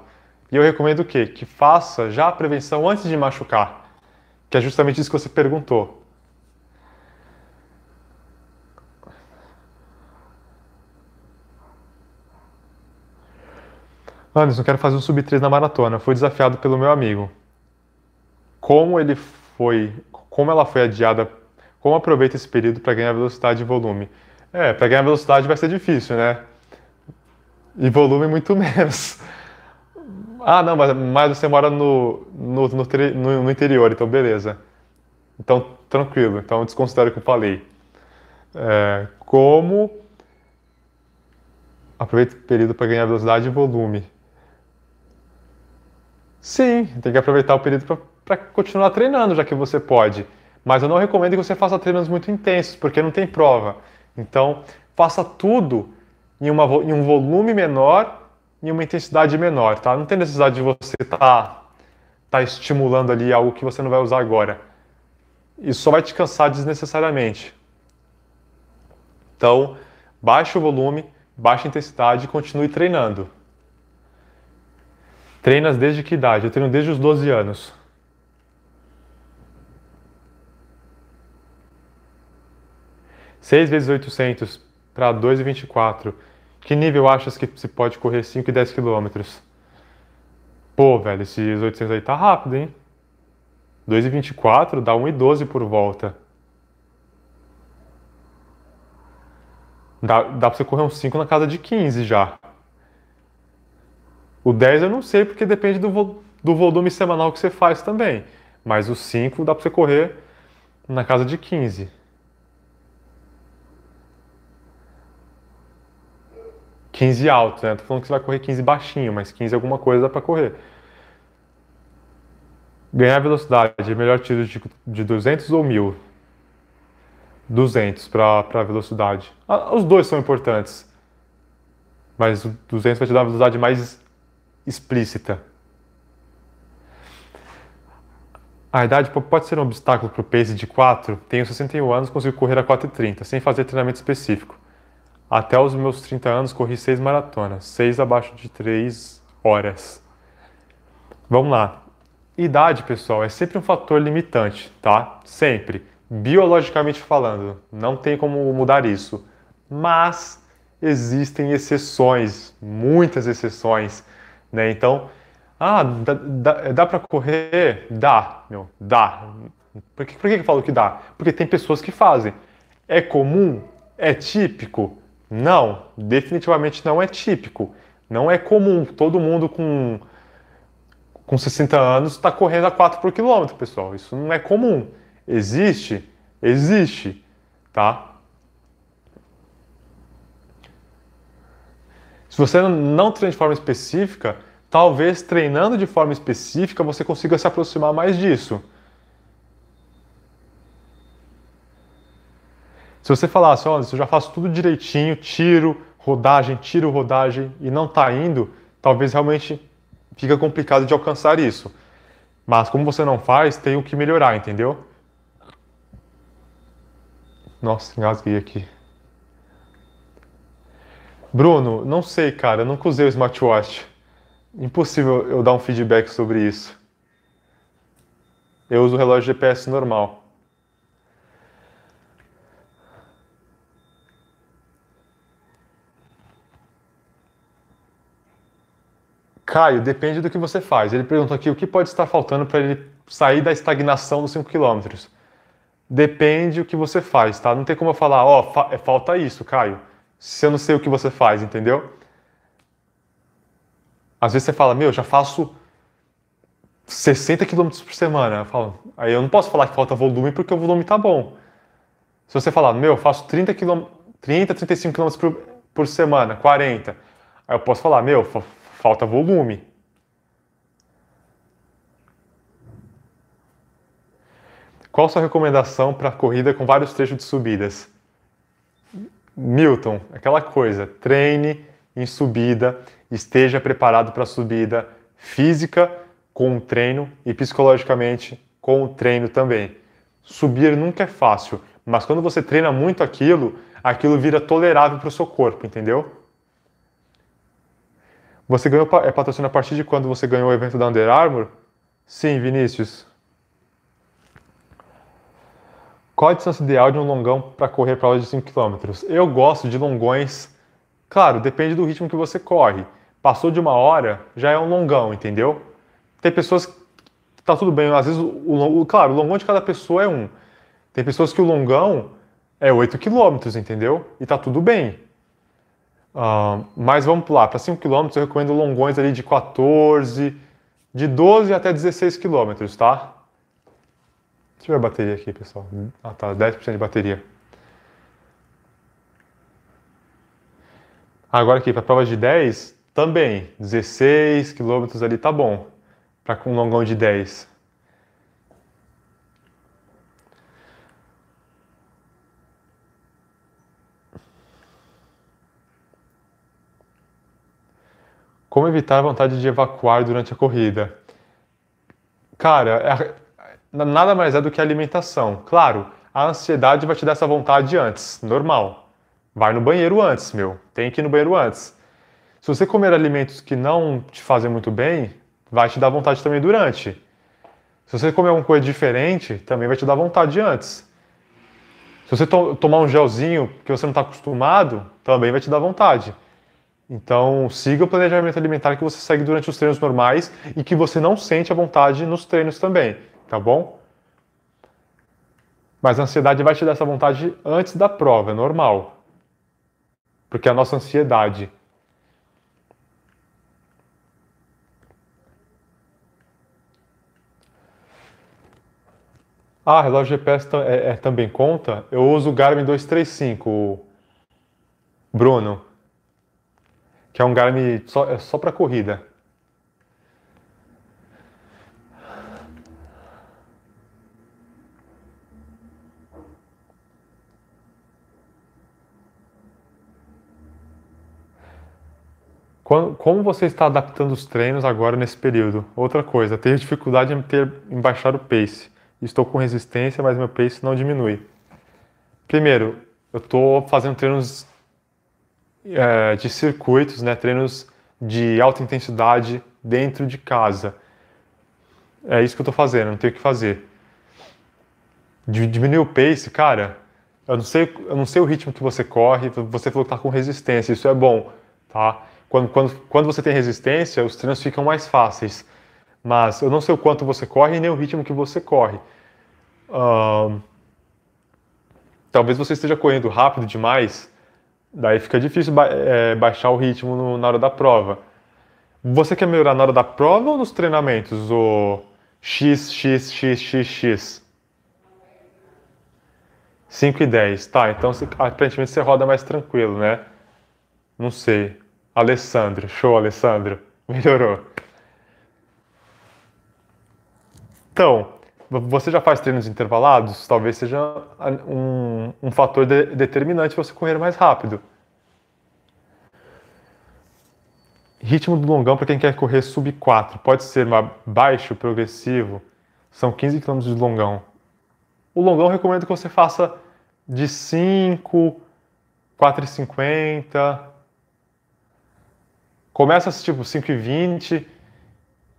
E eu recomendo o quê? Que faça já a prevenção antes de machucar, que é justamente isso que você perguntou. Anderson, quero fazer um sub 3 na maratona. Fui desafiado pelo meu amigo. Como ele foi, como ela foi adiada, como aproveita esse período para ganhar velocidade e volume? É, para ganhar velocidade vai ser difícil, né? E volume muito menos. Ah, não, mas, mas você mora no, no, no, no interior, então beleza. Então, tranquilo. Então, desconsidero o que eu falei. É, como aproveita o período para ganhar velocidade e volume. Sim, tem que aproveitar o período para continuar treinando, já que você pode. Mas eu não recomendo que você faça treinos muito intensos, porque não tem prova. Então, faça tudo em, uma, em um volume menor em uma intensidade menor, tá? Não tem necessidade de você estar tá, tá estimulando ali algo que você não vai usar agora. Isso só vai te cansar desnecessariamente. Então, baixa o volume, baixa a intensidade e continue treinando. Treinas desde que idade? Eu treino desde os 12 anos. Seis vezes 800 para 2,24 que nível achas que se pode correr 5 e 10 km? Pô, velho, esses 800 aí tá rápido, hein? 2,24 dá 1,12 por volta. Dá, dá pra você correr uns 5 na casa de 15 já. O 10 eu não sei porque depende do, vo do volume semanal que você faz também. Mas o 5 dá pra você correr na casa de 15. 15 alto, né? Tô falando que você vai correr 15 baixinho, mas 15 é alguma coisa dá para correr. Ganhar velocidade, é melhor tiro de, de 200 ou 1000? 200 para velocidade. Ah, os dois são importantes. Mas 200 vai te dar a velocidade mais explícita. A idade pode ser um obstáculo para o pace de 4? Tenho 61 anos, consigo correr a 4,30, sem fazer treinamento específico. Até os meus 30 anos corri seis maratonas, seis abaixo de três horas. Vamos lá. Idade, pessoal, é sempre um fator limitante, tá? Sempre. Biologicamente falando, não tem como mudar isso. Mas existem exceções, muitas exceções, né? Então, ah, dá, dá, dá para correr? Dá, meu, dá. Por que, por que eu falo que dá? Porque tem pessoas que fazem. É comum? É típico? Não, definitivamente não é típico. Não é comum. Todo mundo com, com 60 anos está correndo a 4 por quilômetro, pessoal. Isso não é comum. Existe? Existe, tá? Se você não treina de forma específica, talvez treinando de forma específica você consiga se aproximar mais disso. Se você falasse, assim, olha, eu já faço tudo direitinho, tiro, rodagem, tiro, rodagem e não está indo, talvez realmente fica complicado de alcançar isso. Mas como você não faz, tem o que melhorar, entendeu? Nossa, engasguei aqui. Bruno, não sei, cara, eu nunca usei o smartwatch. Impossível eu dar um feedback sobre isso. Eu uso o relógio GPS normal. Caio, depende do que você faz. Ele perguntou aqui o que pode estar faltando para ele sair da estagnação dos 5 km. Depende o que você faz, tá? Não tem como eu falar, ó, oh, fa é, falta isso, Caio. Se eu não sei o que você faz, entendeu? Às vezes você fala, meu, já faço 60 km por semana. Eu falo, aí eu não posso falar que falta volume porque o volume tá bom. Se você falar, meu, eu faço 30, km, 30 35 km por, por semana, 40, aí eu posso falar, meu, falta volume. Qual sua recomendação para corrida com vários trechos de subidas? Milton, aquela coisa, treine em subida, esteja preparado para a subida física com o treino e psicologicamente com o treino também. Subir nunca é fácil, mas quando você treina muito aquilo, aquilo vira tolerável para o seu corpo, entendeu? Você ganhou é patrocínio a partir de quando você ganhou o evento da Under Armour? Sim, Vinícius. Qual a distância ideal de um longão para correr para de 5 km? Eu gosto de longões. Claro, depende do ritmo que você corre. Passou de uma hora, já é um longão, entendeu? Tem pessoas que tá tudo bem, às vezes o, o claro, o longão de cada pessoa é um. Tem pessoas que o longão é 8 km, entendeu? E tá tudo bem. Uh, mas vamos lá, para 5 km eu recomendo longões ali de 14, de 12 até 16 km, tá? Deixa eu ver a bateria aqui, pessoal. Ah, tá, 10% de bateria. Agora aqui, para prova de 10, também, 16 km ali tá bom, para um longão de 10 Como evitar a vontade de evacuar durante a corrida? Cara, é, nada mais é do que alimentação. Claro, a ansiedade vai te dar essa vontade antes, normal. Vai no banheiro antes, meu. Tem que ir no banheiro antes. Se você comer alimentos que não te fazem muito bem, vai te dar vontade também durante. Se você comer alguma coisa diferente, também vai te dar vontade antes. Se você to tomar um gelzinho que você não está acostumado, também vai te dar vontade. Então, siga o planejamento alimentar que você segue durante os treinos normais e que você não sente a vontade nos treinos também, tá bom? Mas a ansiedade vai te dar essa vontade antes da prova, é normal. Porque é a nossa ansiedade. Ah, relógio GPS é, é, também conta? Eu uso o Garmin 235, Bruno que é um Garmin só, é só para corrida. Como você está adaptando os treinos agora nesse período? Outra coisa, tenho dificuldade em, ter, em baixar o pace. Estou com resistência, mas meu pace não diminui. Primeiro, eu estou fazendo treinos é, de circuitos, né, treinos de alta intensidade dentro de casa. É isso que eu estou fazendo, não tenho o que fazer. Diminuir o pace, cara, eu não sei, eu não sei o ritmo que você corre, você falou que está com resistência, isso é bom, tá? Quando, quando, quando você tem resistência, os treinos ficam mais fáceis. Mas eu não sei o quanto você corre nem o ritmo que você corre. Um, talvez você esteja correndo rápido demais Daí fica difícil ba é, baixar o ritmo no, na hora da prova. Você quer melhorar na hora da prova ou nos treinamentos? O X, X, X, X, X. 5 e 10. Tá, então você, aparentemente você roda mais tranquilo, né? Não sei. Alessandro. Show, Alessandro. Melhorou. Então, você já faz treinos intervalados, talvez seja um, um fator de, determinante para você correr mais rápido. Ritmo do longão para quem quer correr sub 4, pode ser baixo, progressivo, são 15 km de longão. O longão recomendo que você faça de 5, 4,50. Começa tipo 5,20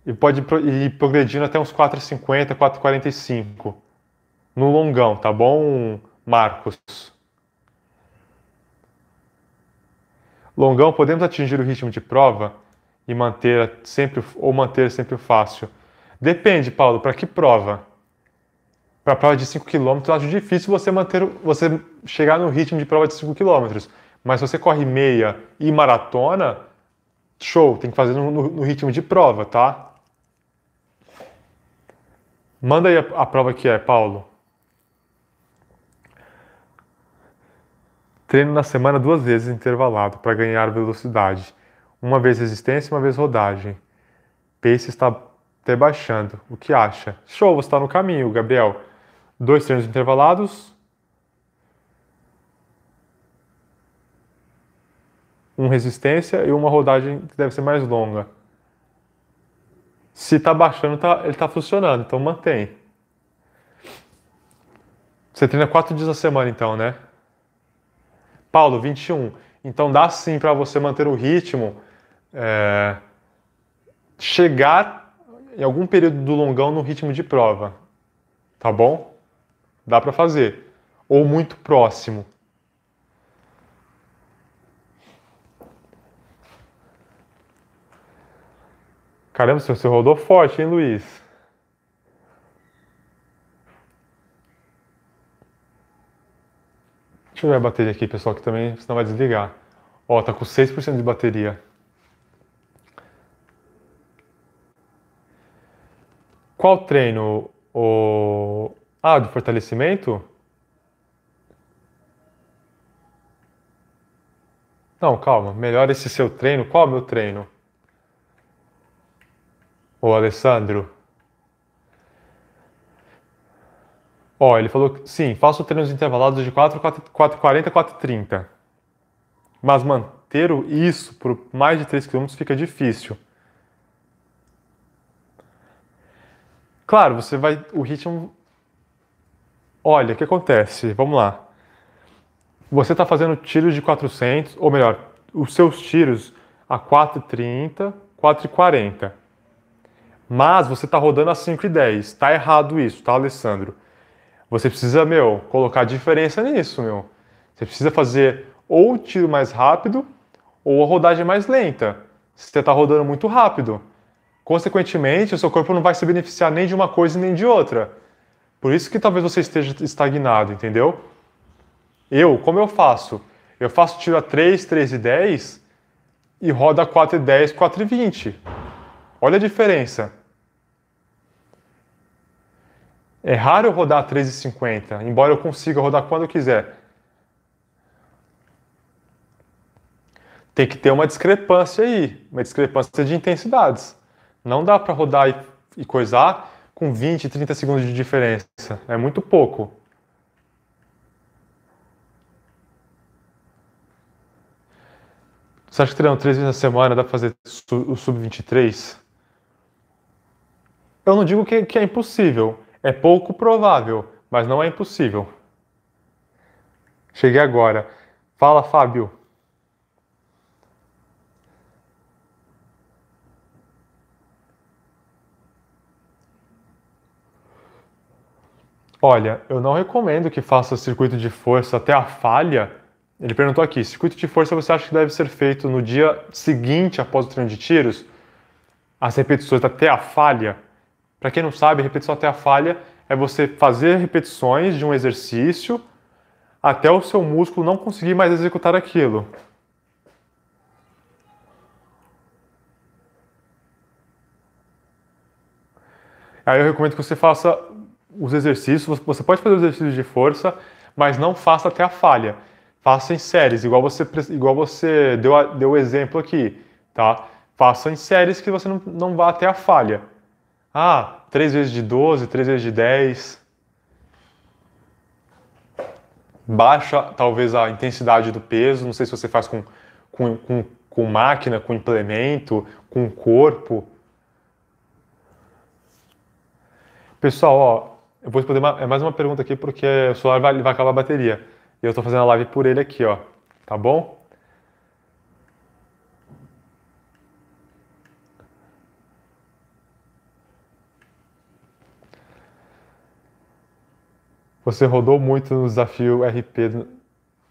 e pode ir progredindo até uns 4,50, 4,45 no longão, tá bom, Marcos? Longão, podemos atingir o ritmo de prova e manter sempre ou manter sempre o fácil. Depende, Paulo, para que prova? Para prova de 5 km, eu acho difícil você manter você chegar no ritmo de prova de 5 km. Mas se você corre meia e maratona, show, tem que fazer no, no, no ritmo de prova, tá? Manda aí a, a prova que é, Paulo. Treino na semana duas vezes intervalado para ganhar velocidade. Uma vez resistência e uma vez rodagem. Pace está até baixando. O que acha? Show, você está no caminho, Gabriel. Dois treinos intervalados. Um resistência e uma rodagem que deve ser mais longa. Se tá baixando, tá, ele tá funcionando, então mantém. Você treina quatro dias a semana, então, né? Paulo, 21. Então dá sim para você manter o ritmo, é, chegar em algum período do longão no ritmo de prova, tá bom? Dá para fazer. Ou muito próximo. Caramba, você rodou forte, hein, Luiz? Deixa eu ver a bateria aqui, pessoal, que também senão vai desligar. Ó, tá com 6% de bateria. Qual treino? O... Ah, do fortalecimento? Não, calma. Melhor esse seu treino. Qual é o meu treino? O Alessandro. Ó, ele falou que sim, faço treinos intervalados de 4, 4, 4 40, 4, 30. Mas manter isso por mais de 3 km fica difícil. Claro, você vai. O ritmo. Olha, o que acontece? Vamos lá. Você está fazendo tiros de 400, ou melhor, os seus tiros a 4,30, 4,40 mas você está rodando a 5 e 10. Está errado isso, tá, Alessandro? Você precisa, meu, colocar diferença nisso, meu. Você precisa fazer ou o tiro mais rápido ou a rodagem mais lenta. Se você está rodando muito rápido, consequentemente, o seu corpo não vai se beneficiar nem de uma coisa nem de outra. Por isso que talvez você esteja estagnado, entendeu? Eu, como eu faço? Eu faço tiro a 3, 3 e 10 e roda 4 e 10, 4 e 20. Olha a diferença. É raro eu rodar 13,50, embora eu consiga rodar quando eu quiser. Tem que ter uma discrepância aí, uma discrepância de intensidades. Não dá para rodar e coisar com 20, 30 segundos de diferença. É muito pouco. Você acha que terão três vezes na semana, dá para fazer o sub-23? Eu não digo que, que é impossível, é pouco provável, mas não é impossível. Cheguei agora. Fala, Fábio. Olha, eu não recomendo que faça circuito de força até a falha. Ele perguntou aqui: circuito de força você acha que deve ser feito no dia seguinte após o treino de tiros? As repetições até a falha? Para quem não sabe, repetição até a falha é você fazer repetições de um exercício até o seu músculo não conseguir mais executar aquilo. Aí eu recomendo que você faça os exercícios, você pode fazer os exercícios de força, mas não faça até a falha. Faça em séries, igual você, igual você deu, deu o exemplo aqui, tá? Faça em séries que você não, não vá até a falha. Ah, 3 vezes de 12, 3 vezes de 10. Baixa talvez a intensidade do peso, não sei se você faz com, com, com, com máquina, com implemento, com corpo. Pessoal, ó, eu vou responder é mais uma pergunta aqui porque o celular vai, vai acabar a bateria. E eu estou fazendo a live por ele aqui, ó. Tá bom? Você rodou muito no desafio RP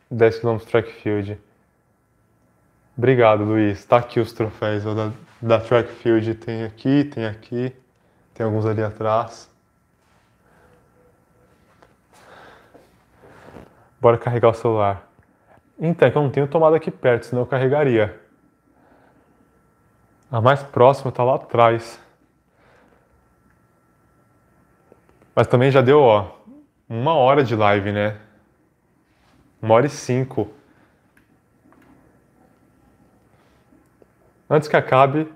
10 km Track Field. Obrigado, Luiz. Tá aqui os troféus da, da Track Field. Tem aqui, tem aqui, tem alguns ali atrás. Bora carregar o celular. Então, é eu não tenho tomada aqui perto, senão eu carregaria. A mais próxima tá lá atrás. Mas também já deu, ó uma hora de live, né? Uma hora e cinco. Antes que acabe,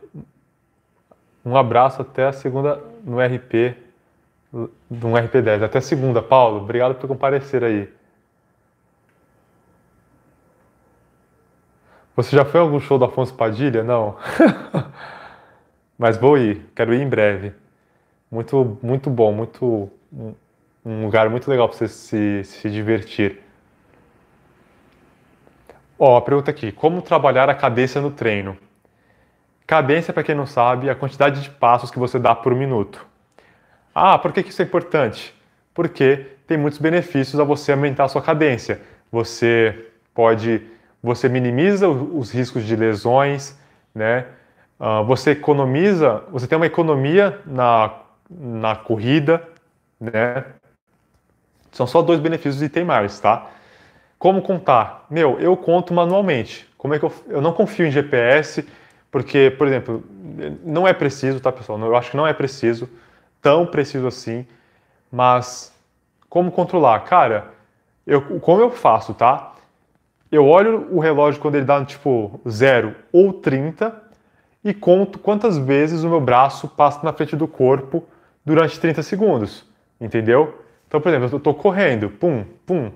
um abraço até a segunda no RP, no RP10. Até segunda, Paulo. Obrigado por comparecer aí. Você já foi a algum show do Afonso Padilha? Não. Mas vou ir, quero ir em breve. Muito, muito bom, muito um lugar muito legal para você se, se divertir. Ó, oh, a pergunta aqui: como trabalhar a cadência no treino? Cadência, para quem não sabe, é a quantidade de passos que você dá por minuto. Ah, por que, que isso é importante? Porque tem muitos benefícios a você aumentar a sua cadência. Você pode, você minimiza os riscos de lesões, né? Ah, você economiza, você tem uma economia na, na corrida, né? São só dois benefícios e tem mais, tá? Como contar? Meu, eu conto manualmente. Como é que eu, eu não confio em GPS, porque, por exemplo, não é preciso, tá, pessoal? Eu acho que não é preciso, tão preciso assim, mas como controlar? Cara, eu, como eu faço, tá? Eu olho o relógio quando ele dá tipo 0 ou 30 e conto quantas vezes o meu braço passa na frente do corpo durante 30 segundos, entendeu? Então, por exemplo, eu estou correndo, pum, pum.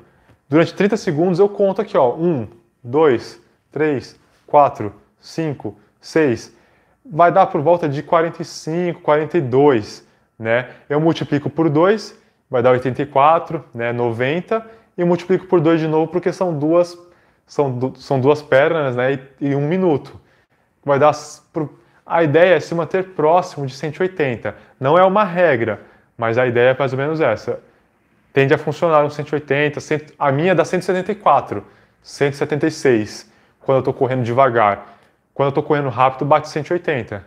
Durante 30 segundos eu conto aqui, ó, 1, 2, 3, 4, 5, 6. Vai dar por volta de 45, 42, né? Eu multiplico por 2, vai dar 84, né, 90, e multiplico por 2 de novo porque são duas são, são duas pernas, né, e, e um minuto. Vai dar por, a ideia é se manter próximo de 180. Não é uma regra, mas a ideia é mais ou menos essa tende a funcionar no 180, 100, a minha dá 174, 176, quando eu estou correndo devagar. Quando eu estou correndo rápido, bate 180.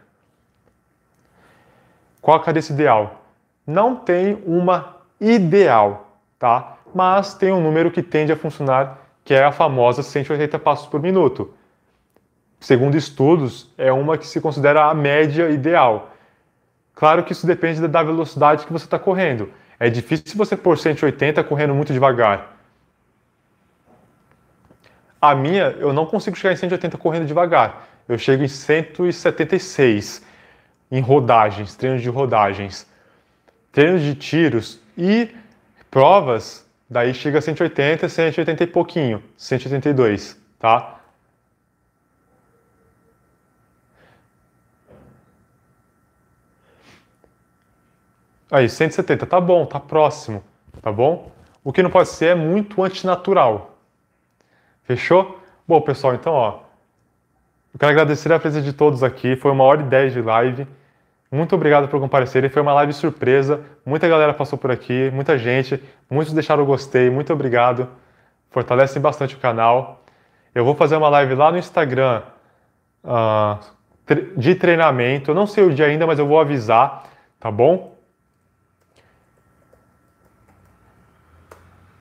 Qual a cadência ideal? Não tem uma ideal, tá? Mas tem um número que tende a funcionar, que é a famosa 180 passos por minuto. Segundo estudos, é uma que se considera a média ideal. Claro que isso depende da velocidade que você está correndo. É difícil você pôr 180 correndo muito devagar. A minha, eu não consigo chegar em 180 correndo devagar. Eu chego em 176 em rodagens, treinos de rodagens. Treinos de tiros e provas, daí chega a 180, 180 e pouquinho, 182, tá? Aí, 170, tá bom, tá próximo, tá bom? O que não pode ser é muito antinatural. Fechou? Bom, pessoal, então, ó, eu quero agradecer a presença de todos aqui. Foi uma hora e dez de live. Muito obrigado por comparecerem. Foi uma live surpresa. Muita galera passou por aqui, muita gente. Muitos deixaram o gostei. Muito obrigado. Fortalecem bastante o canal. Eu vou fazer uma live lá no Instagram uh, de treinamento. Eu não sei o dia ainda, mas eu vou avisar, tá bom?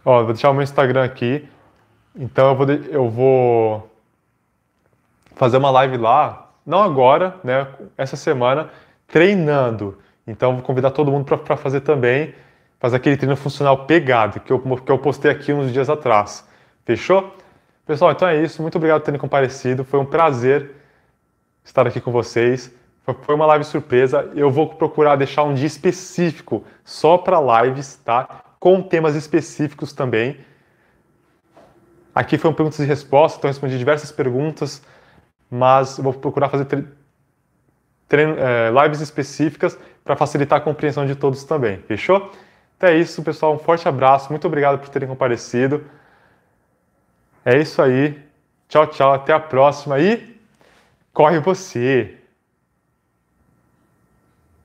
Ó, vou deixar o meu Instagram aqui. Então eu vou, eu vou fazer uma live lá, não agora, né? Essa semana, treinando. Então vou convidar todo mundo para fazer também, fazer aquele treino funcional pegado, que eu, que eu postei aqui uns dias atrás. Fechou? Pessoal, então é isso. Muito obrigado por terem comparecido. Foi um prazer estar aqui com vocês. Foi uma live surpresa. Eu vou procurar deixar um dia específico só para lives, tá? com temas específicos também. Aqui foram perguntas e respostas, então respondi diversas perguntas, mas vou procurar fazer treino, é, eh, lives específicas para facilitar a compreensão de todos também, fechou? Então é isso, pessoal, um forte abraço, muito obrigado por terem comparecido. É isso aí, tchau, tchau, até a próxima e corre você!